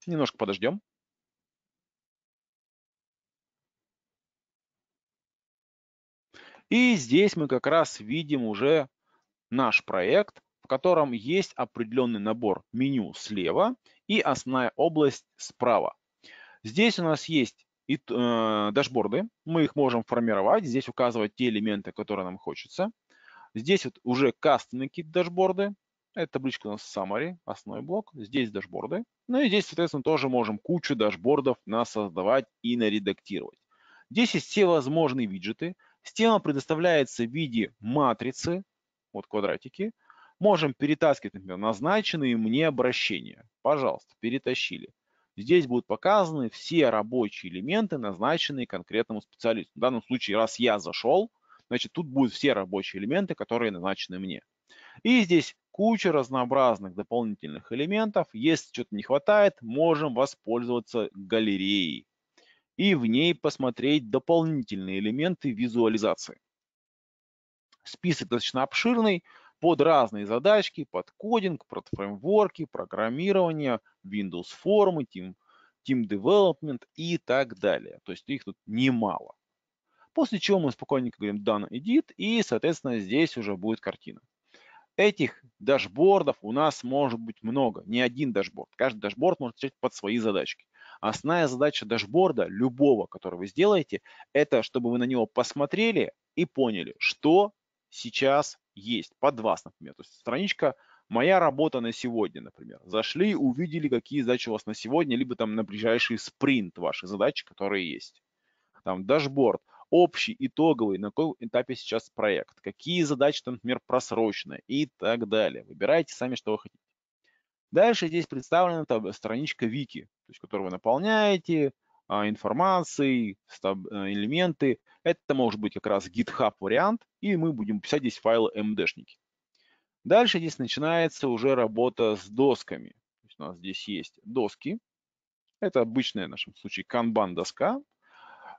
Немножко подождем. И здесь мы как раз видим уже наш проект, в котором есть определенный набор меню слева и основная область справа. Здесь у нас есть и, э, дашборды, мы их можем формировать, здесь указывать те элементы, которые нам хочется. Здесь вот уже кастомные какие-то дашборды, это табличка у нас summary, основной блок, здесь дашборды. Ну и здесь, соответственно, тоже можем кучу дашбордов нас создавать и наредактировать. Здесь есть все возможные виджеты. Система предоставляется в виде матрицы, вот квадратики, можем перетаскивать, например, назначенные мне обращения. Пожалуйста, перетащили. Здесь будут показаны все рабочие элементы, назначенные конкретному специалисту. В данном случае, раз я зашел, значит, тут будут все рабочие элементы, которые назначены мне. И здесь куча разнообразных дополнительных элементов. Если что-то не хватает, можем воспользоваться галереей и в ней посмотреть дополнительные элементы визуализации. Список достаточно обширный под разные задачки, под кодинг, под фреймворки, программирование, Windows формы, Team, Team Development и так далее. То есть их тут немало. После чего мы спокойненько говорим done edit и, соответственно, здесь уже будет картина. Этих дашбордов у нас может быть много, не один дашборд. Каждый дашборд может отвечать под свои задачки. Основная задача дашборда, любого, который вы сделаете, это чтобы вы на него посмотрели и поняли, что сейчас есть, под вас, например. То есть страничка «Моя работа на сегодня», например. Зашли, увидели, какие задачи у вас на сегодня, либо там на ближайший спринт ваши задачи, которые есть. Там дашборд, общий, итоговый, на каком этапе сейчас проект, какие задачи там, например, просрочены и так далее. Выбирайте сами, что вы хотите. Дальше здесь представлена там, страничка Вики, то есть, которую вы наполняете, а, информации, э, элементы. Это может быть как раз GitHub вариант, и мы будем писать здесь файлы MD-шники. Дальше здесь начинается уже работа с досками. То есть у нас здесь есть доски. Это обычная в нашем случае Kanban доска.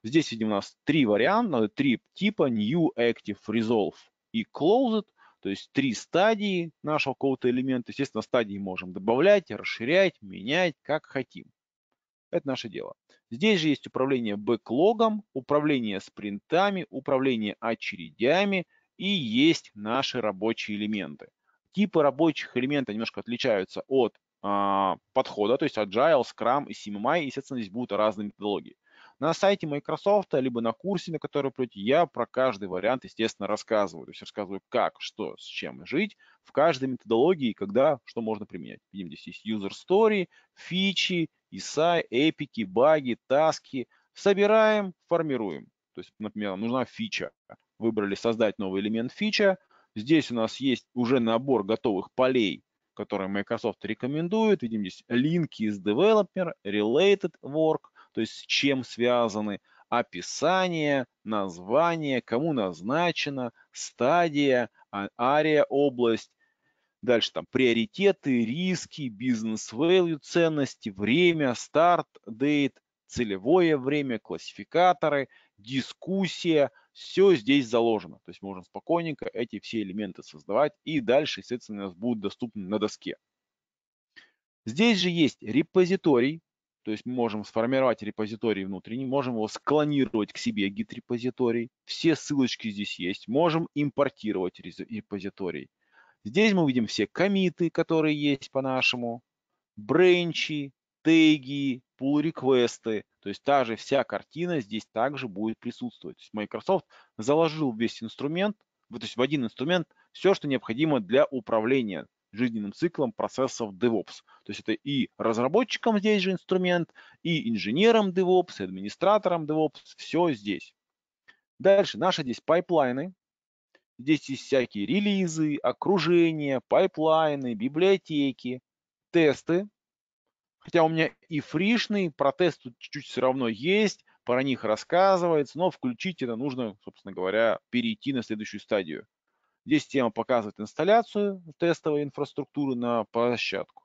Здесь, видим, у нас три варианта, три типа New, Active, Resolve и Closed. То есть три стадии нашего какого-то элемента. Естественно, стадии можем добавлять, расширять, менять, как хотим. Это наше дело. Здесь же есть управление бэклогом, управление спринтами, управление очередями и есть наши рабочие элементы. Типы рабочих элементов немножко отличаются от э, подхода, то есть Agile, Scrum и CMMI, естественно, здесь будут разные методологии. На сайте Microsoft, либо на курсе, на который придете, я про каждый вариант, естественно, рассказываю. То есть рассказываю, как, что, с чем жить в каждой методологии, когда, что можно применять. Видим, здесь есть user story, фичи, ИСА, эпики, баги, таски. Собираем, формируем. То есть, например, нужна фича. Выбрали создать новый элемент фича. Здесь у нас есть уже набор готовых полей, которые Microsoft рекомендует. Видим здесь линки из Developer, Related Work, то есть с чем связаны описание, название, кому назначено, стадия, ария, область, Дальше там приоритеты, риски, бизнес-вэлью, ценности, время, старт, дейт, целевое время, классификаторы, дискуссия. Все здесь заложено. То есть можно спокойненько эти все элементы создавать и дальше, естественно, у нас будут доступны на доске. Здесь же есть репозиторий, то есть мы можем сформировать репозиторий внутренний, можем его склонировать к себе, git репозиторий. Все ссылочки здесь есть. Можем импортировать репозиторий. Здесь мы увидим все комиты, которые есть по-нашему, бренчи, теги, pull-реквесты. То есть та же вся картина здесь также будет присутствовать. То есть Microsoft заложил весь инструмент, то есть в один инструмент все, что необходимо для управления жизненным циклом процессов DevOps. То есть это и разработчикам здесь же инструмент, и инженерам DevOps, и администраторам DevOps, все здесь. Дальше наши здесь пайплайны, Здесь есть всякие релизы, окружения, пайплайны, библиотеки, тесты. Хотя у меня и фришный, про тест тут чуть-чуть все равно есть, про них рассказывается, но включить это нужно, собственно говоря, перейти на следующую стадию. Здесь тема показывает инсталляцию тестовой инфраструктуры на площадку.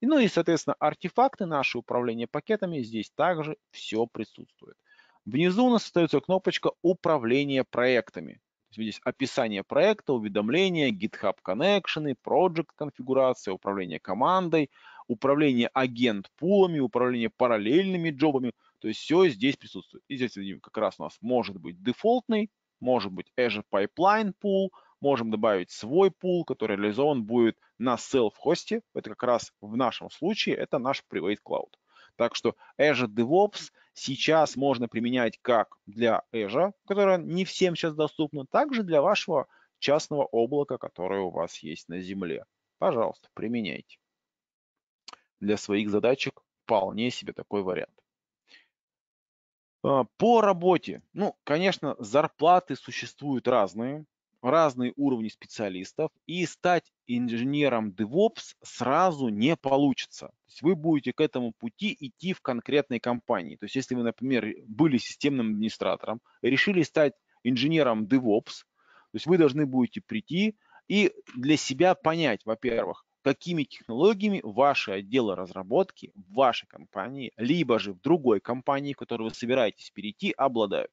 И, ну и, соответственно, артефакты, наше управление пакетами, здесь также все присутствует. Внизу у нас остается кнопочка управления проектами. Здесь описание проекта, уведомления, GitHub коннекшены, project конфигурация, управление командой, управление агент пулами, управление параллельными джобами. То есть все здесь присутствует. И здесь как раз у нас может быть дефолтный, может быть Azure Pipeline Pool, можем добавить свой пул, который реализован будет на self-хосте. Это как раз в нашем случае, это наш Private Cloud. Так что Azure DevOps – сейчас можно применять как для Azure, которая не всем сейчас доступна, так же для вашего частного облака, которое у вас есть на Земле. Пожалуйста, применяйте. Для своих задачек вполне себе такой вариант. А, по работе, ну, конечно, зарплаты существуют разные разные уровни специалистов, и стать инженером DevOps сразу не получится. То есть вы будете к этому пути идти в конкретной компании. То есть если вы, например, были системным администратором, решили стать инженером DevOps, то есть вы должны будете прийти и для себя понять, во-первых, какими технологиями ваши отделы разработки в вашей компании, либо же в другой компании, в которую вы собираетесь перейти, обладают.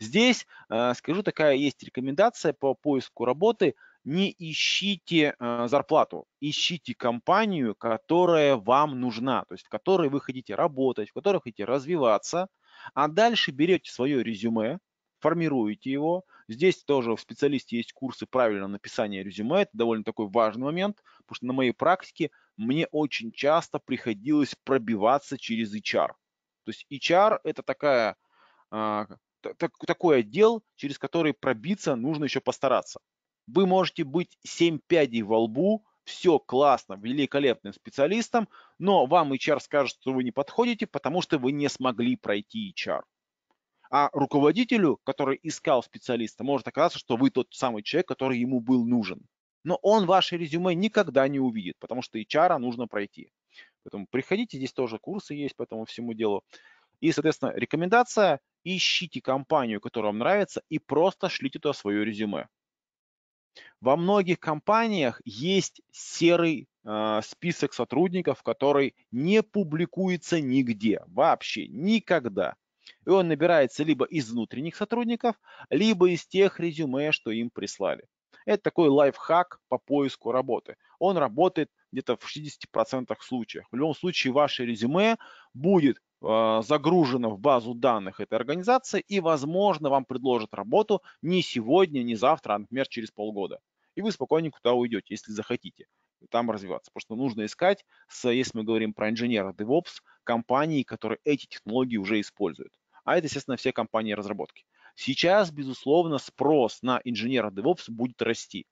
Здесь, э, скажу, такая есть рекомендация по поиску работы. Не ищите э, зарплату, ищите компанию, которая вам нужна, то есть в которой вы хотите работать, в которой хотите развиваться, а дальше берете свое резюме, формируете его. Здесь тоже в специалисте есть курсы правильного написания резюме. Это довольно такой важный момент, потому что на моей практике мне очень часто приходилось пробиваться через HR. То есть HR – это такая а, так, такой отдел, через который пробиться нужно еще постараться. Вы можете быть 7 пядей во лбу, все классно, великолепным специалистом, но вам HR скажет, что вы не подходите, потому что вы не смогли пройти HR. А руководителю, который искал специалиста, может оказаться, что вы тот самый человек, который ему был нужен. Но он ваше резюме никогда не увидит, потому что HR нужно пройти. Поэтому приходите, здесь тоже курсы есть по этому всему делу. И, соответственно, рекомендация – ищите компанию, которая вам нравится, и просто шлите туда свое резюме. Во многих компаниях есть серый э, список сотрудников, который не публикуется нигде, вообще, никогда. И он набирается либо из внутренних сотрудников, либо из тех резюме, что им прислали. Это такой лайфхак по поиску работы. Он работает где-то в 60% случаев. В любом случае ваше резюме будет а, загружено в базу данных этой организации и, возможно, вам предложат работу не сегодня, не завтра, а, например, через полгода. И вы спокойненько туда уйдете, если захотите там развиваться. Потому что нужно искать, с, если мы говорим про инженера DevOps, компании, которые эти технологии уже используют. А это, естественно, все компании разработки. Сейчас, безусловно, спрос на инженера DevOps будет расти.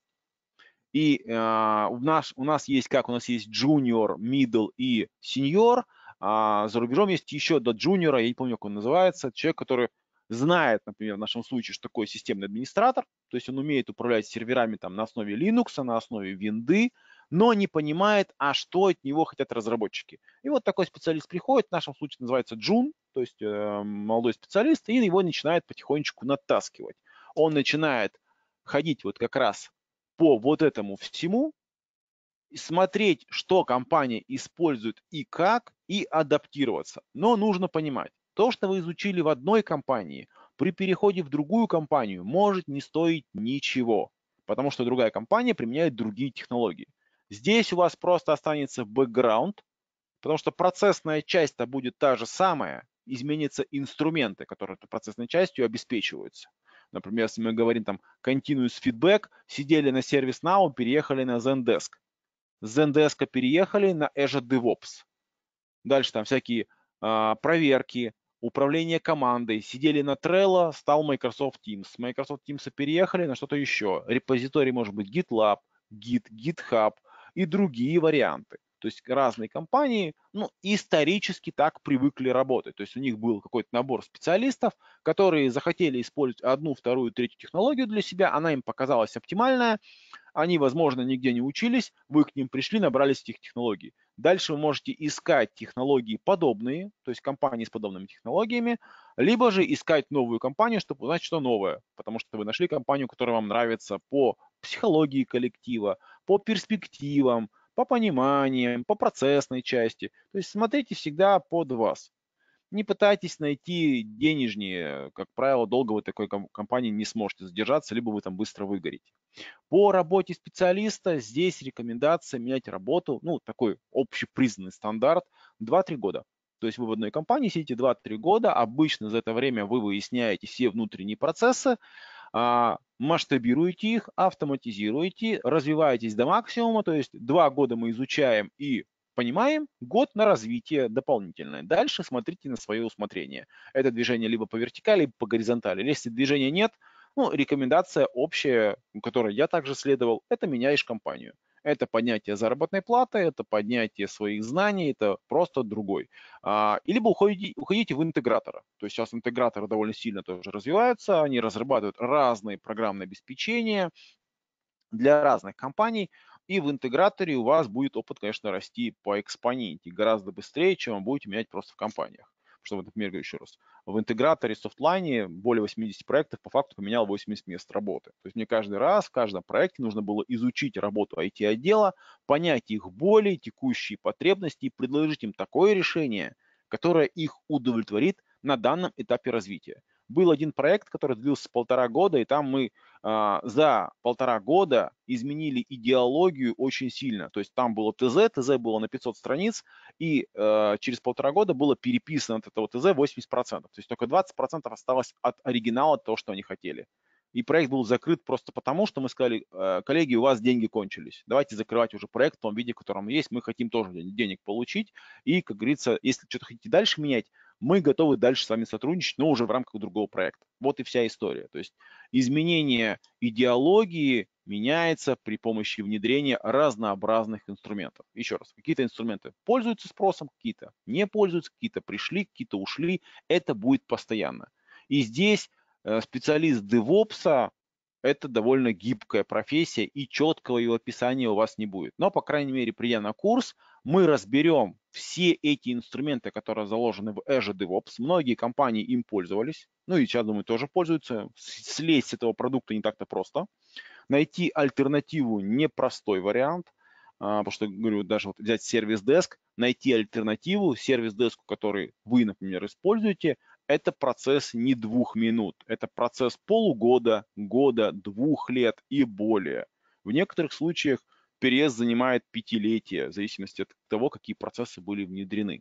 И э, а, у, нас, у нас есть как? У нас есть junior, middle и senior – а за рубежом есть еще до джуниора, я не помню, как он называется, человек, который знает, например, в нашем случае, что такое системный администратор, то есть он умеет управлять серверами там, на основе Linux, на основе винды, но не понимает, а что от него хотят разработчики. И вот такой специалист приходит, в нашем случае называется джун, то есть э, молодой специалист, и его начинает потихонечку натаскивать. Он начинает ходить вот как раз по вот этому всему, смотреть, что компания использует и как, и адаптироваться. Но нужно понимать, то, что вы изучили в одной компании, при переходе в другую компанию может не стоить ничего, потому что другая компания применяет другие технологии. Здесь у вас просто останется бэкграунд, потому что процессная часть-то будет та же самая, изменятся инструменты, которые этой процессной частью обеспечиваются. Например, если мы говорим там continuous feedback, сидели на ServiceNow, переехали на Zendesk с НДС переехали на Azure DevOps. Дальше там всякие а, проверки, управление командой, сидели на Trello, стал Microsoft Teams. Microsoft Teams переехали на что-то еще. Репозиторий может быть GitLab, Git, GitHub и другие варианты. То есть разные компании ну, исторически так привыкли работать. То есть у них был какой-то набор специалистов, которые захотели использовать одну, вторую, третью технологию для себя. Она им показалась оптимальная. Они, возможно, нигде не учились, вы к ним пришли, набрались этих технологий. Дальше вы можете искать технологии подобные, то есть компании с подобными технологиями, либо же искать новую компанию, чтобы узнать, что новое, потому что вы нашли компанию, которая вам нравится по психологии коллектива, по перспективам, по пониманиям, по процессной части. То есть смотрите всегда под вас не пытайтесь найти денежнее. Как правило, долго вы такой компании не сможете задержаться, либо вы там быстро выгорите. По работе специалиста здесь рекомендация менять работу, ну, такой общепризнанный стандарт, 2-3 года. То есть вы в одной компании сидите 2-3 года, обычно за это время вы выясняете все внутренние процессы, а, масштабируете их, автоматизируете, развиваетесь до максимума, то есть 2 года мы изучаем и понимаем, год на развитие дополнительное. Дальше смотрите на свое усмотрение. Это движение либо по вертикали, либо по горизонтали. Если движения нет, ну, рекомендация общая, которой я также следовал, это меняешь компанию. Это поднятие заработной платы, это поднятие своих знаний, это просто другой. А, либо уходите, уходите в интегратора. То есть сейчас интеграторы довольно сильно тоже развиваются, они разрабатывают разные программные обеспечения для разных компаний – и в интеграторе у вас будет опыт, конечно, расти по экспоненте гораздо быстрее, чем вы будете менять просто в компаниях. Чтобы, например, говорю еще раз, в интеграторе софтлайне более 80 проектов по факту поменял 80 мест работы. То есть мне каждый раз, в каждом проекте нужно было изучить работу IT-отдела, понять их боли, текущие потребности и предложить им такое решение, которое их удовлетворит на данном этапе развития был один проект, который длился полтора года, и там мы э, за полтора года изменили идеологию очень сильно. То есть там было ТЗ, ТЗ было на 500 страниц, и э, через полтора года было переписано от этого ТЗ 80%. То есть только 20% осталось от оригинала, от того, что они хотели. И проект был закрыт просто потому, что мы сказали, а, коллеги, у вас деньги кончились, давайте закрывать уже проект в том виде, в котором он есть, мы хотим тоже денег получить. И, как говорится, если что-то хотите дальше менять, мы готовы дальше с вами сотрудничать, но уже в рамках другого проекта. Вот и вся история. То есть изменение идеологии меняется при помощи внедрения разнообразных инструментов. Еще раз, какие-то инструменты пользуются спросом, какие-то не пользуются, какие-то пришли, какие-то ушли. Это будет постоянно. И здесь э, специалист DevOps это довольно гибкая профессия и четкого ее описания у вас не будет. Но, по крайней мере, придя на курс, мы разберем все эти инструменты, которые заложены в Azure DevOps, многие компании им пользовались, ну и сейчас, думаю, тоже пользуются. Слезть с этого продукта не так-то просто. Найти альтернативу – непростой вариант, а, потому что, говорю, даже вот взять сервис-деск, найти альтернативу сервис-деску, который вы, например, используете, это процесс не двух минут, это процесс полугода, года, двух лет и более. В некоторых случаях переезд занимает пятилетие, в зависимости от того, какие процессы были внедрены.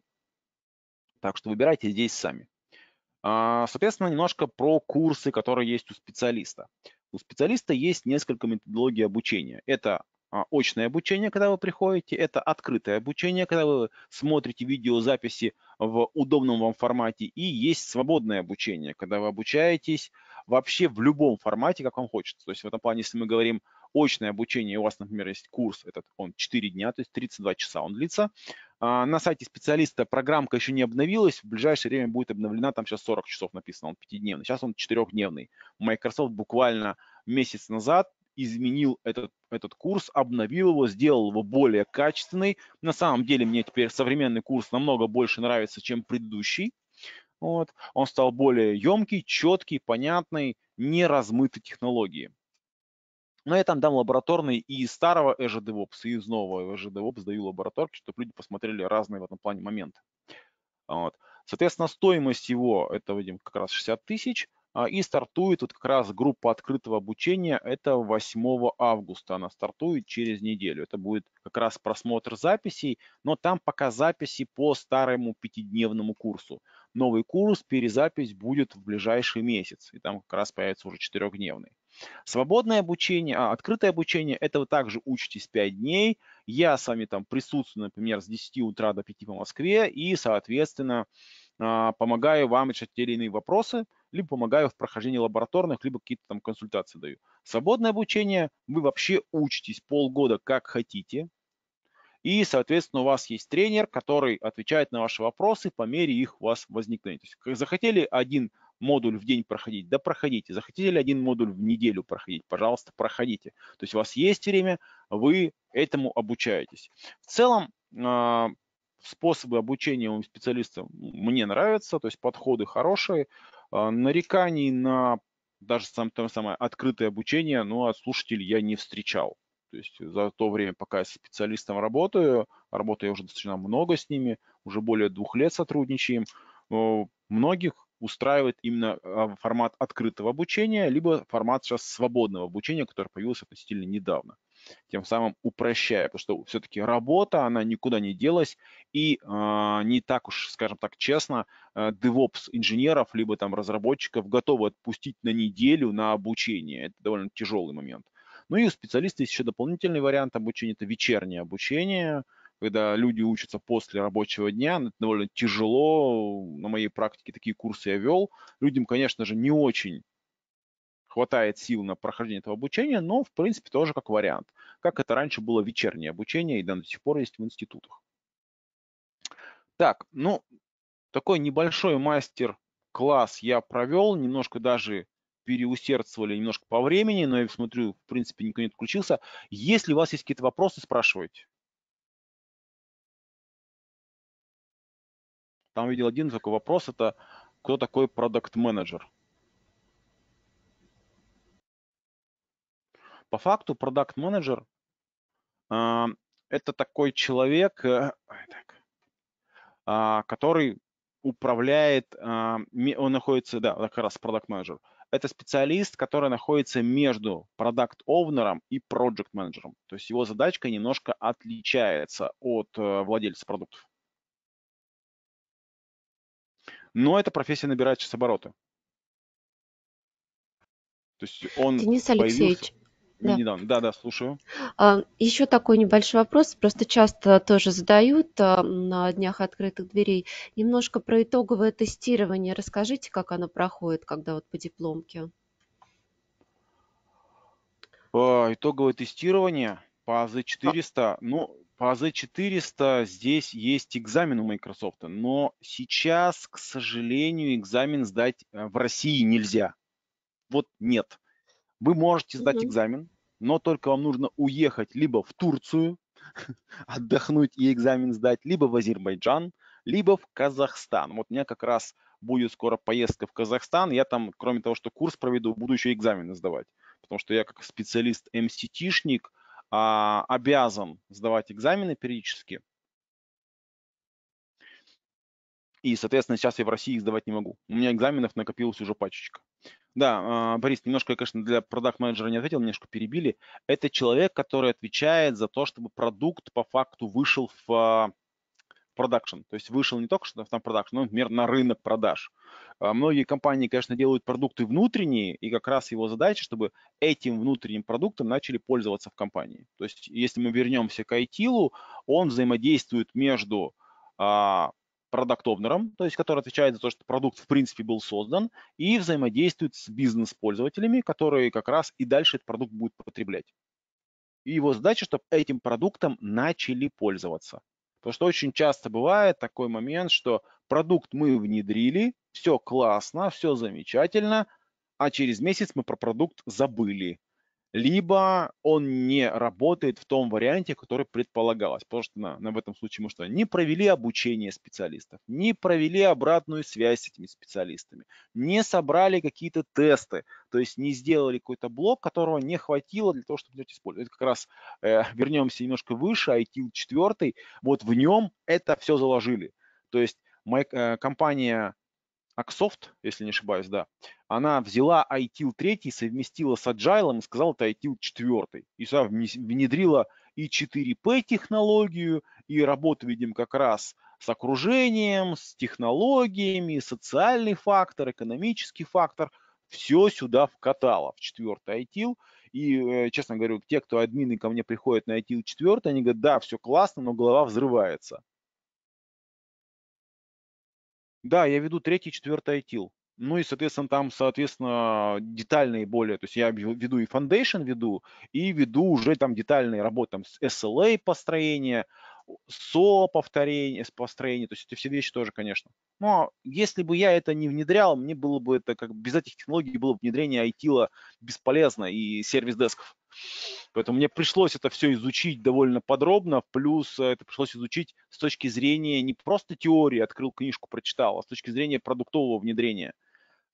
Так что выбирайте здесь сами. А, соответственно, немножко про курсы, которые есть у специалиста. У специалиста есть несколько методологий обучения. Это а, очное обучение, когда вы приходите, это открытое обучение, когда вы смотрите видеозаписи в удобном вам формате, и есть свободное обучение, когда вы обучаетесь вообще в любом формате, как вам хочется. То есть в этом плане, если мы говорим очное обучение, у вас, например, есть курс, этот он 4 дня, то есть 32 часа он длится. А, на сайте специалиста программка еще не обновилась, в ближайшее время будет обновлена, там сейчас 40 часов написано, он 5-дневный, сейчас он 4-дневный. Microsoft буквально месяц назад изменил этот, этот курс, обновил его, сделал его более качественный. На самом деле мне теперь современный курс намного больше нравится, чем предыдущий. Вот. Он стал более емкий, четкий, понятный, не размыты технологии. Но ну, я там дам лабораторный и из старого Azure э DevOps, и из нового Azure э DevOps даю лабораторки, чтобы люди посмотрели разные в этом плане моменты. Вот. Соответственно, стоимость его, это, видим, как раз 60 тысяч. А, и стартует вот как раз группа открытого обучения, это 8 августа она стартует через неделю. Это будет как раз просмотр записей, но там пока записи по старому пятидневному курсу. Новый курс, перезапись будет в ближайший месяц, и там как раз появится уже четырехдневный. Свободное обучение, а, открытое обучение, это вы также учитесь 5 дней. Я с вами там присутствую, например, с 10 утра до 5 по Москве и, соответственно, а, помогаю вам решать те или иные вопросы, либо помогаю в прохождении лабораторных, либо какие-то там консультации даю. Свободное обучение, вы вообще учитесь полгода как хотите, и, соответственно, у вас есть тренер, который отвечает на ваши вопросы по мере их у вас возникновения. То есть, как захотели один модуль в день проходить? Да проходите. захотели один модуль в неделю проходить? Пожалуйста, проходите. То есть у вас есть время, вы этому обучаетесь. В целом, а, способы обучения у специалистов мне нравятся, то есть подходы хорошие. А, нареканий на даже сам, там самое открытое обучение, ну, от слушателей я не встречал. То есть за то время, пока я с специалистом работаю, работаю уже достаточно много с ними, уже более двух лет сотрудничаем, многих устраивает именно а, формат открытого обучения, либо формат сейчас свободного обучения, который появился относительно недавно, тем самым упрощая, потому что все-таки работа, она никуда не делась, и э, не так уж, скажем так, честно, э, DevOps инженеров, либо там разработчиков готовы отпустить на неделю на обучение. Это довольно тяжелый момент. Ну и у специалиста есть еще дополнительный вариант обучения, это вечернее обучение – когда люди учатся после рабочего дня, это довольно тяжело, на моей практике такие курсы я вел, людям, конечно же, не очень хватает сил на прохождение этого обучения, но, в принципе, тоже как вариант. Как это раньше было вечернее обучение, и да, до сих пор есть в институтах. Так, ну, такой небольшой мастер-класс я провел, немножко даже переусердствовали немножко по времени, но я смотрю, в принципе, никто не отключился. Если у вас есть какие-то вопросы, спрашивайте. Там видел один такой вопрос, это кто такой продукт менеджер По факту продукт менеджер э, это такой человек, э, а, который управляет, э, он находится, да, как раз продукт менеджер Это специалист, который находится между продукт овнером и проект менеджером То есть его задачка немножко отличается от владельца продуктов но эта профессия набирает сейчас обороты. То есть он Денис Алексеевич, да. недавно. Да, да, слушаю. А, Еще такой небольшой вопрос, просто часто тоже задают а, на днях открытых дверей. Немножко про итоговое тестирование. Расскажите, как оно проходит, когда вот по дипломке. А, итоговое тестирование по АЗ-400, ну, по AZ400 здесь есть экзамен у Microsoft, но сейчас, к сожалению, экзамен сдать э, в России нельзя. Вот нет. Вы можете сдать mm-hmm. экзамен, но только вам нужно уехать либо в Турцию, отдохнуть и экзамен сдать, либо в Азербайджан, либо в Казахстан. Вот у меня как раз будет скоро поездка в Казахстан. Я там, кроме того, что курс проведу, буду еще экзамены сдавать. Потому что я как специалист-МСТ-шник а, обязан сдавать экзамены периодически. И, соответственно, сейчас я в России их сдавать не могу. У меня экзаменов накопилось уже пачечка. Да, а, Борис, немножко, конечно, для продакт-менеджера не ответил, немножко перебили. Это человек, который отвечает за то, чтобы продукт по факту вышел в а, продакшн. То есть вышел не только что там продакшн, но, например, на рынок продаж. А, многие компании, конечно, делают продукты внутренние, и как раз его задача, чтобы этим внутренним продуктом начали пользоваться в компании. То есть если мы вернемся к айтилу, он взаимодействует между а, продукт то есть который отвечает за то, что продукт в принципе был создан, и взаимодействует с бизнес-пользователями, которые как раз и дальше этот продукт будет потреблять. И его задача, чтобы этим продуктом начали пользоваться. Потому что очень часто бывает такой момент, что продукт мы внедрили, все классно, все замечательно, а через месяц мы про продукт забыли либо он не работает в том варианте, который предполагалось. Потому что на, на, в этом случае мы что, не провели обучение специалистов, не провели обратную связь с этими специалистами, не собрали какие-то тесты, то есть не сделали какой-то блок, которого не хватило для того, чтобы это использовать. Это как раз э, вернемся немножко выше, ITIL 4, вот в нем это все заложили. То есть моя, э, компания Аксофт, если не ошибаюсь, да, она взяла ITIL 3, совместила с Agile и сказала, это ITIL 4. И сюда внедрила и 4P технологию, и работу, видим, как раз с окружением, с технологиями, социальный фактор, экономический фактор. Все сюда вкатала в четвертый ITIL. И, э, честно говорю, те, кто админы ко мне приходят на ITIL 4, они говорят, да, все классно, но голова взрывается. Да, я веду третий, четвертый ITIL. Ну и, соответственно, там, соответственно, детальные более. То есть я веду и foundation веду, и веду уже там детальные работы, там с SLA построения, со повторение, с построение, то есть это все вещи тоже, конечно. Но если бы я это не внедрял, мне было бы это как без этих технологий было бы внедрение ITIL бесполезно и сервис-десков. Поэтому мне пришлось это все изучить довольно подробно, плюс э, это пришлось изучить с точки зрения не просто теории, открыл книжку, прочитал, а с точки зрения продуктового внедрения.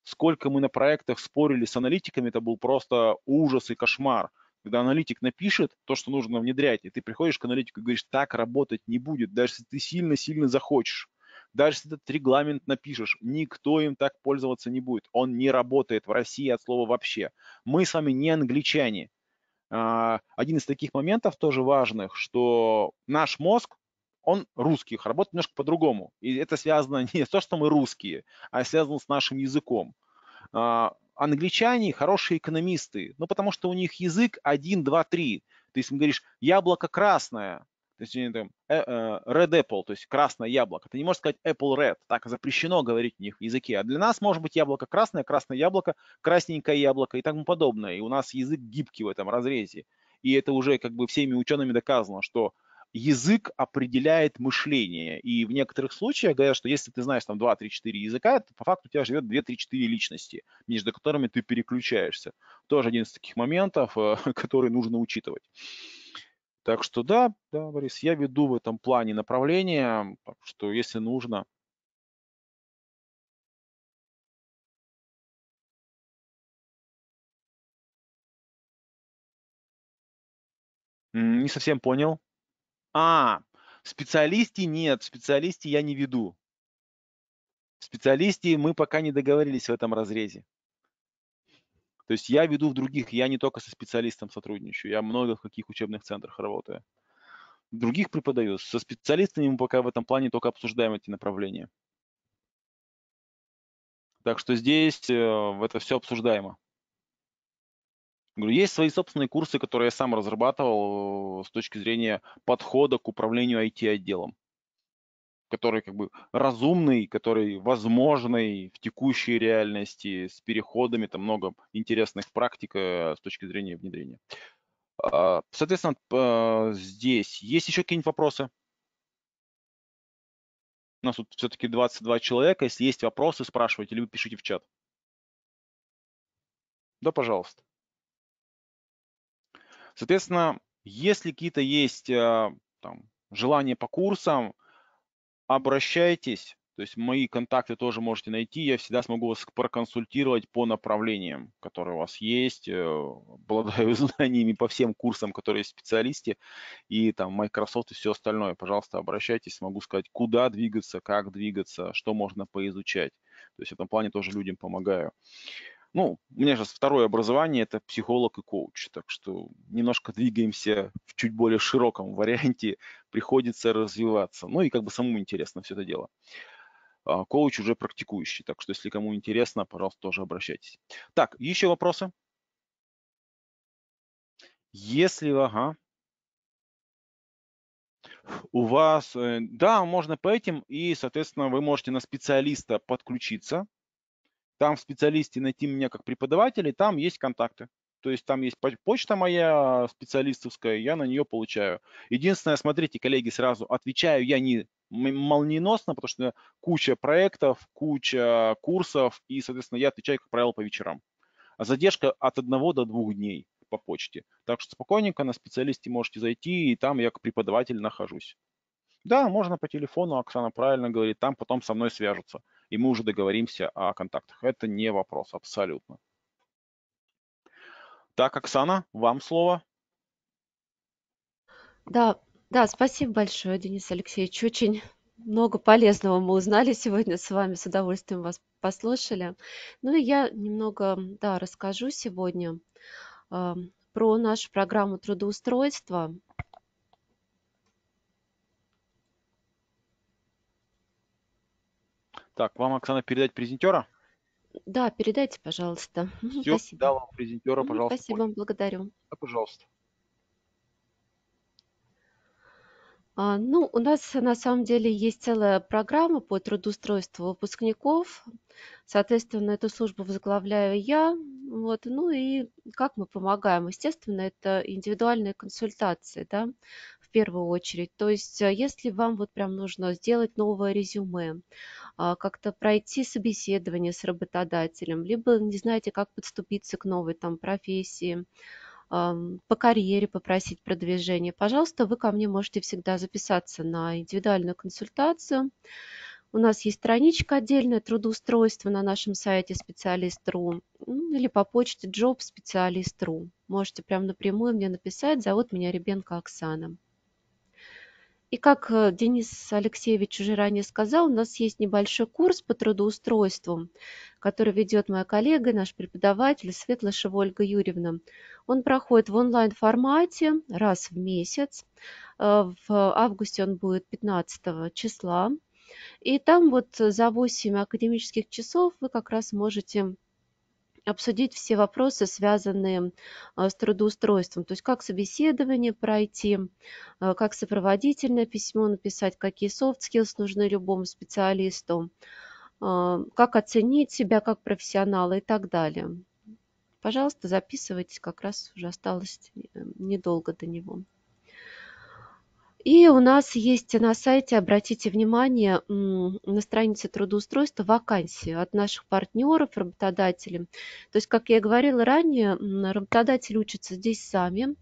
Сколько мы на проектах спорили с аналитиками, это был просто ужас и кошмар. Когда аналитик напишет то, что нужно внедрять, и ты приходишь к аналитику и говоришь, так работать не будет, даже если ты сильно-сильно захочешь. Даже если этот регламент напишешь, никто им так пользоваться не будет. Он не работает в России от слова вообще. Мы с вами не англичане а, один из таких моментов тоже важных, что наш мозг, он русских, работает немножко по-другому. И это связано не с то, что мы русские, а связано с нашим языком. А, англичане хорошие экономисты, ну потому что у них язык 1, 2, 3. То есть, говоришь, яблоко красное, то есть там, э, э, Red Apple, то есть красное яблоко. Ты не можешь сказать Apple Red, так запрещено говорить у них в языке. А для нас может быть яблоко красное, красное яблоко, красненькое яблоко и тому подобное. И у нас язык гибкий в этом разрезе. И это уже как бы всеми учеными доказано, что язык определяет мышление. И в некоторых случаях говорят, что если ты знаешь там 2-3-4 языка, то по факту у тебя живет 2-3-4 личности, между которыми ты переключаешься. Тоже один из таких моментов, э, который нужно учитывать. Так что да, да, Борис, я веду в этом плане направление, что если нужно, Не совсем понял. А, в нет, в я не веду. В мы пока не договорились в этом разрезе. То есть я веду в других, я не только со специалистом сотрудничаю, я много в каких учебных центрах работаю. Других преподаю. Со специалистами мы пока в этом плане только обсуждаем эти направления. Так что здесь э, это все обсуждаемо. Говорю, есть свои собственные курсы, которые я сам разрабатывал э, с точки зрения подхода к управлению IT-отделом который как бы разумный, который возможный в текущей реальности с переходами, там много интересных практик э, с точки зрения внедрения. А, соответственно, здесь есть еще какие-нибудь вопросы? У нас тут все-таки 22 человека. Если есть вопросы, спрашивайте, либо пишите в чат. Да, пожалуйста. Соответственно, если какие-то есть э, там, желания по курсам, обращайтесь. То есть мои контакты тоже можете найти. Я всегда смогу вас проконсультировать по направлениям, которые у вас есть. Э, обладаю знаниями по всем курсам, которые есть специалисты И там Microsoft и все остальное. Пожалуйста, обращайтесь. могу сказать, куда двигаться, как двигаться, что можно поизучать. То есть в этом плане тоже людям помогаю. Ну, у меня сейчас второе образование – это психолог и коуч, так что немножко двигаемся в чуть более широком варианте приходится развиваться. Ну и как бы самому интересно все это дело. А, коуч уже практикующий, так что если кому интересно, пожалуйста, тоже обращайтесь. Так, еще вопросы? Если, ага, у вас, э, да, можно по этим, и, соответственно, вы можете на специалиста подключиться. Там в специалисте найти меня как преподавателя, там есть контакты. То есть там есть почта моя специалистовская, я на нее получаю. Единственное, смотрите, коллеги, сразу отвечаю я не молниеносно, потому что куча проектов, куча курсов, и, соответственно, я отвечаю, как правило, по вечерам. А задержка от одного до двух дней по почте. Так что спокойненько на специалисте можете зайти, и там я как преподаватель нахожусь. Да, можно по телефону, Оксана правильно говорит, там потом со мной свяжутся, и мы уже договоримся о контактах. Это не вопрос абсолютно. Так, Оксана, вам слово. Да, да, спасибо большое, Денис Алексеевич. Очень много полезного мы узнали сегодня с вами, с удовольствием вас послушали. Ну и я немного да, расскажу сегодня э, про нашу программу трудоустройства. Так, вам, Оксана, передать презентера? Да, передайте, пожалуйста. Все, Спасибо. Да, вам презентера, Мгм, пожалуйста. Спасибо, Поль. благодарю. Да, пожалуйста. А, ну, у нас на самом деле есть целая программа по трудоустройству выпускников. Соответственно, эту службу возглавляю я. Вот, ну и как мы помогаем? Естественно, это индивидуальные консультации, да, в первую очередь. То есть, э, если вам вот прям нужно сделать новое резюме, а, как-то пройти собеседование с работодателем, либо не знаете, как подступиться к новой там профессии, по карьере попросить продвижение, пожалуйста, вы ко мне можете всегда записаться на индивидуальную консультацию. У нас есть страничка отдельная трудоустройство на нашем сайте специалист.ру ну, или по почте job Можете прям напрямую мне написать. Зовут меня Ребенко Оксана. И как э, Денис Алексеевич уже ранее сказал, у нас есть небольшой курс по трудоустройству, который ведет моя коллега, наш преподаватель Светлышева Ольга Юрьевна. Он проходит в онлайн-формате раз в месяц. Э, в августе он будет 15 числа. И там вот за 8 академических часов вы как раз можете обсудить все вопросы, связанные а, с трудоустройством, то есть как собеседование пройти, а, как сопроводительное письмо написать, какие soft skills нужны любому специалисту, а, как оценить себя как профессионала и так далее. Пожалуйста, записывайтесь, как раз уже осталось э, недолго до него. И у нас есть на сайте, обратите внимание, на странице трудоустройства вакансии от наших партнеров, работодателей. То есть, как я и говорила ранее, работодатели учатся здесь сами,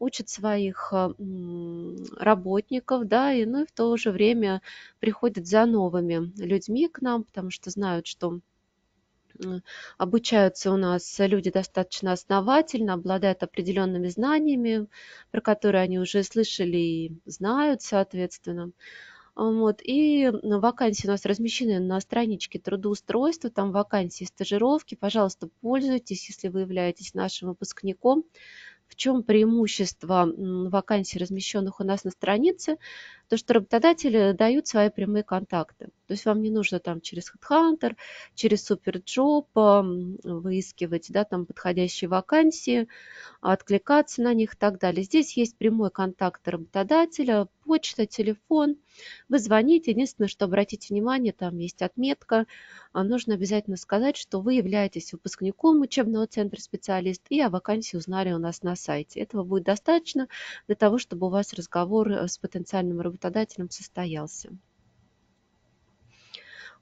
учат своих работников, да, и, ну, и в то же время приходят за новыми людьми к нам, потому что знают, что обучаются у нас люди достаточно основательно, обладают определенными знаниями, про которые они уже слышали и знают, соответственно. Вот. И вакансии у нас размещены на страничке трудоустройства, там вакансии стажировки. Пожалуйста, пользуйтесь, если вы являетесь нашим выпускником. В чем преимущество вакансий, размещенных у нас на странице? то, что работодатели дают свои прямые контакты. То есть вам не нужно там через HeadHunter, через SuperJob эм, выискивать да, там подходящие вакансии, откликаться на них и так далее. Здесь есть прямой контакт работодателя, почта, телефон. Вы звоните. Единственное, что обратите внимание, там есть отметка. А нужно обязательно сказать, что вы являетесь выпускником учебного центра специалист и о вакансии узнали у нас на сайте. Этого будет достаточно для того, чтобы у вас разговор э, с потенциальным работодателем работодателем состоялся.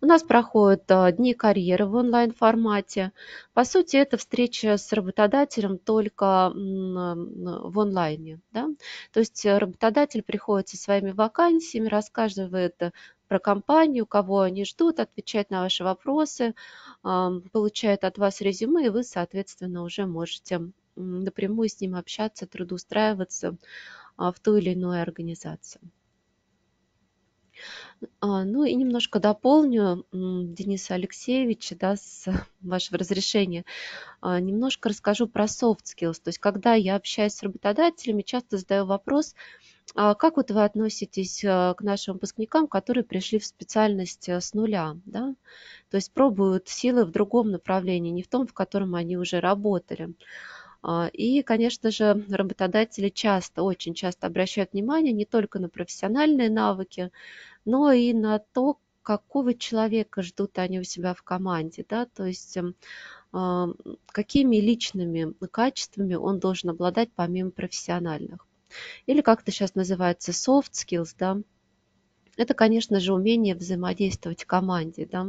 У нас проходят а, дни карьеры в онлайн-формате. По сути, это встреча с работодателем только а, в онлайне. Да? То есть э, работодатель приходит со своими вакансиями, рассказывает э, про компанию, кого они ждут, отвечает на ваши вопросы, а, получает от вас резюме, и вы, соответственно, уже можете напрямую с ним общаться, трудоустраиваться в ту или иную организацию. А, ну и немножко дополню Дениса Алексеевича, да, с вашего разрешения. А, немножко расскажу про soft skills. То есть, когда я общаюсь с работодателями, часто задаю вопрос, а как вот вы относитесь к нашим выпускникам, которые пришли в специальность э, с нуля, да? То есть пробуют силы в другом направлении, не в том, в котором они уже работали. И, конечно же, работодатели часто, очень часто обращают внимание не только на профессиональные навыки, но и на то, какого человека ждут они у себя в команде, да, то есть эм, а, какими личными качествами он должен обладать помимо профессиональных. Или как это сейчас называется, soft skills, да, это, конечно же, умение взаимодействовать в команде, да?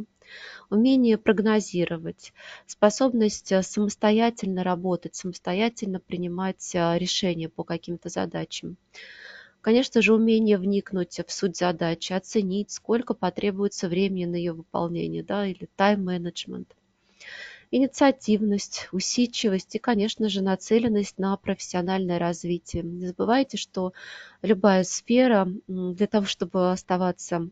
умение прогнозировать, способность э, самостоятельно работать, самостоятельно принимать э, решения по каким-то задачам. Конечно же, умение вникнуть в суть задачи, оценить, сколько потребуется времени на ее выполнение, да, или тайм-менеджмент. Инициативность, усидчивость и, конечно же, нацеленность на профессиональное развитие. Не забывайте, что любая сфера для того, чтобы оставаться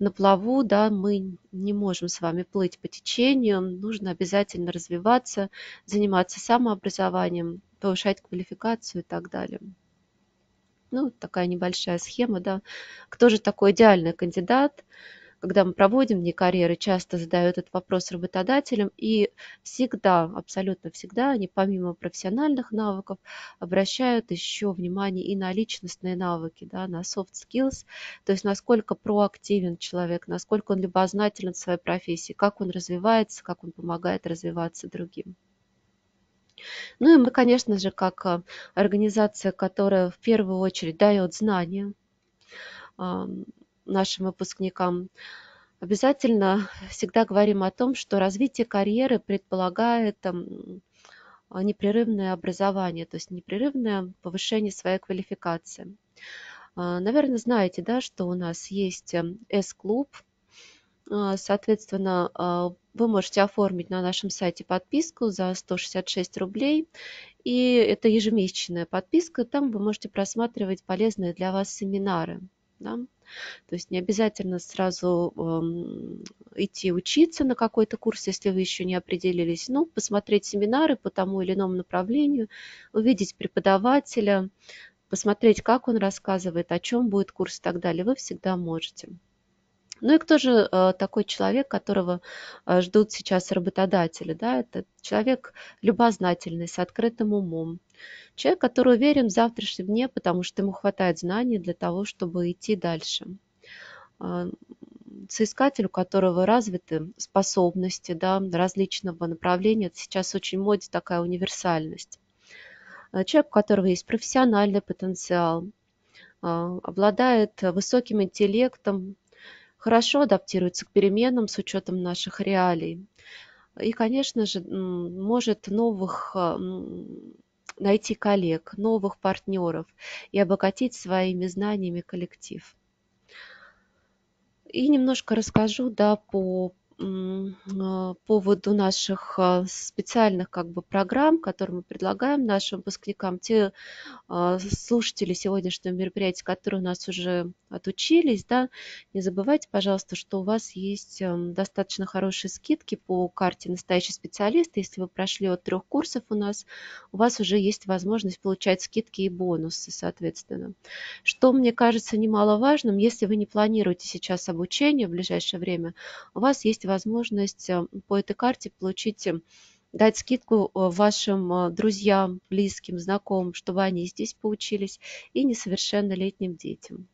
на плаву, да, мы не можем с вами плыть по течению, нужно обязательно развиваться, заниматься самообразованием, повышать квалификацию и так далее. Ну, такая небольшая схема, да. Кто же такой идеальный кандидат? Когда мы проводим дни карьеры, часто задают этот вопрос работодателям, и всегда, абсолютно всегда, они помимо профессиональных навыков обращают еще внимание и на личностные навыки, да, на soft skills, то есть насколько проактивен человек, насколько он любознателен в своей профессии, как он развивается, как он помогает развиваться другим. Ну и мы, конечно же, как э, организация, которая в первую очередь дает знания нашим выпускникам, обязательно всегда говорим о том, что развитие карьеры предполагает а, непрерывное образование, то есть непрерывное повышение своей квалификации. А, Наверное, знаете, да, что у нас есть S-клуб, эм, а, соответственно, а, вы можете оформить на нашем сайте подписку за 166 рублей. И это ежемесячная подписка. Там вы можете просматривать полезные для вас семинары. Да? То есть не обязательно сразу э, идти учиться на какой-то курс, если вы еще не определились. Но ну, посмотреть семинары по тому или иному направлению, увидеть преподавателя, посмотреть, как он рассказывает, о чем будет курс и так далее. Вы всегда можете. Ну и кто же э, такой человек, которого э, ждут сейчас работодатели? Да? Это человек любознательный, с открытым умом. Человек, который уверен в завтрашнем дне, потому что ему хватает знаний для того, чтобы идти дальше. Э, соискатель, у которого развиты способности да, различного направления. Это сейчас очень моде такая универсальность. Э, человек, у которого есть профессиональный потенциал, обладает высоким интеллектом, хорошо адаптируется к переменам с учетом наших реалий. И, конечно же, может новых э, найти коллег, новых партнеров и обогатить своими знаниями коллектив. И немножко расскажу да, по а, поводу наших а, специальных как бы программ, которые мы предлагаем нашим выпускникам, те а, слушатели сегодняшнего мероприятия, которые у нас уже отучились, да, не забывайте, пожалуйста, что у вас есть эм, достаточно хорошие скидки по карте «Настоящий специалист». Если вы прошли от трех курсов у нас, у вас уже есть возможность получать скидки и бонусы, соответственно. Что, мне кажется, немаловажным, если вы не планируете сейчас обучение в ближайшее время, у вас есть возможность э, по этой карте получить э, дать скидку э, вашим друзьям, близким, знакомым, чтобы они здесь поучились, и несовершеннолетним детям.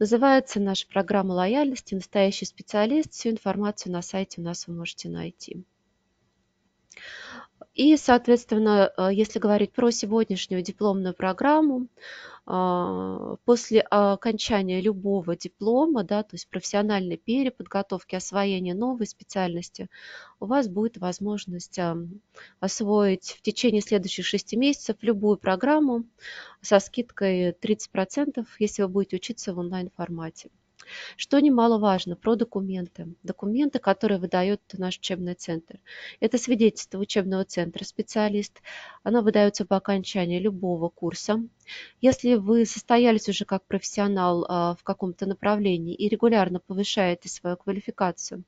Называется наша программа лояльности «Настоящий специалист». Всю информацию на сайте у нас вы можете найти. И, соответственно, если говорить про сегодняшнюю дипломную программу, а, после окончания любого диплома, да, то есть профессиональной переподготовки, освоения новой специальности, у вас будет возможность а, освоить в течение следующих шести месяцев любую программу со скидкой 30%, если вы будете учиться в онлайн-формате. Что немаловажно, про документы. Документы, которые выдает наш учебный центр. Это свидетельство учебного центра, специалист. Оно выдается по окончании любого курса. Если вы состоялись уже как профессионал а, в каком-то направлении и регулярно повышаете свою квалификацию,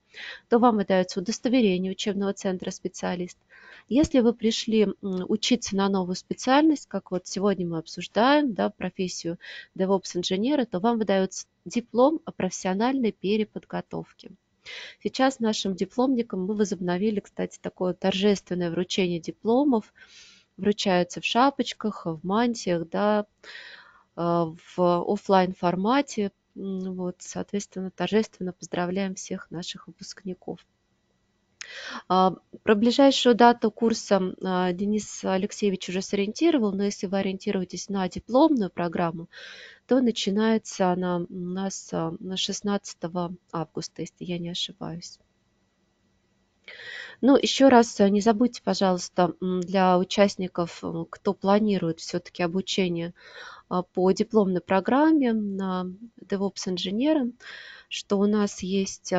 то вам выдается удостоверение учебного центра специалист – если вы пришли учиться на новую специальность, как вот сегодня мы обсуждаем, да, профессию DevOps-инженера, то вам выдается диплом о профессиональной переподготовке. Сейчас нашим дипломникам мы возобновили, кстати, такое торжественное вручение дипломов. Вручаются в шапочках, в мантиях, да, э, в офлайн формате. Вот, соответственно, торжественно поздравляем всех наших выпускников. А, про ближайшую дату курса а, Денис Алексеевич уже сориентировал, но если вы ориентируетесь на дипломную программу, то начинается она у нас а, на 16 августа, если я не ошибаюсь. Ну, еще раз не забудьте, пожалуйста, для участников, кто планирует все-таки обучение по дипломной программе на DevOps инженера, что у нас есть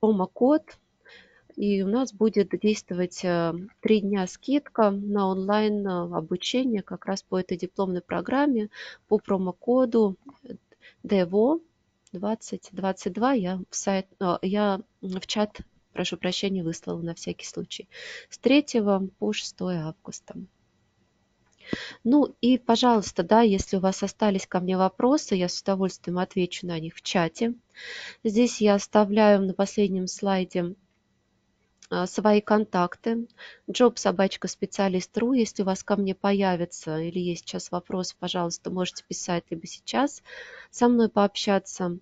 промокод, и у нас будет действовать э, три дня скидка на онлайн э, обучение как раз по этой дипломной программе по промокоду DEVO 2022. Я в, сайт, э, я в чат, прошу прощения, выслала на всякий случай. С 3 по 6 августа. Ну и, пожалуйста, да, если у вас остались ко мне вопросы, я с удовольствием отвечу на них в чате. Здесь я оставляю на последнем слайде а, свои контакты. Джоб, собачка специалист.ру. Если у вас ко мне появится или есть сейчас вопрос, пожалуйста, можете писать либо сейчас со мной пообщаться.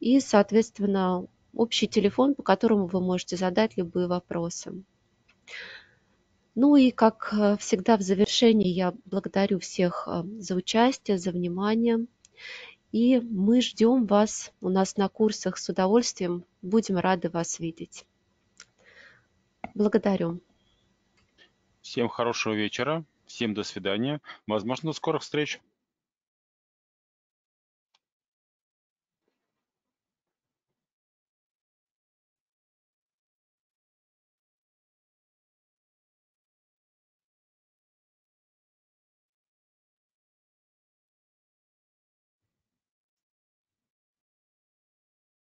И, соответственно, общий телефон, по которому вы можете задать любые вопросы. Ну и, как э, всегда, в завершении я благодарю всех э, за участие, за внимание. И мы ждем вас у нас на курсах с удовольствием. Будем рады вас видеть. Благодарю. Всем хорошего вечера. Всем до свидания. Возможно, до скорых встреч.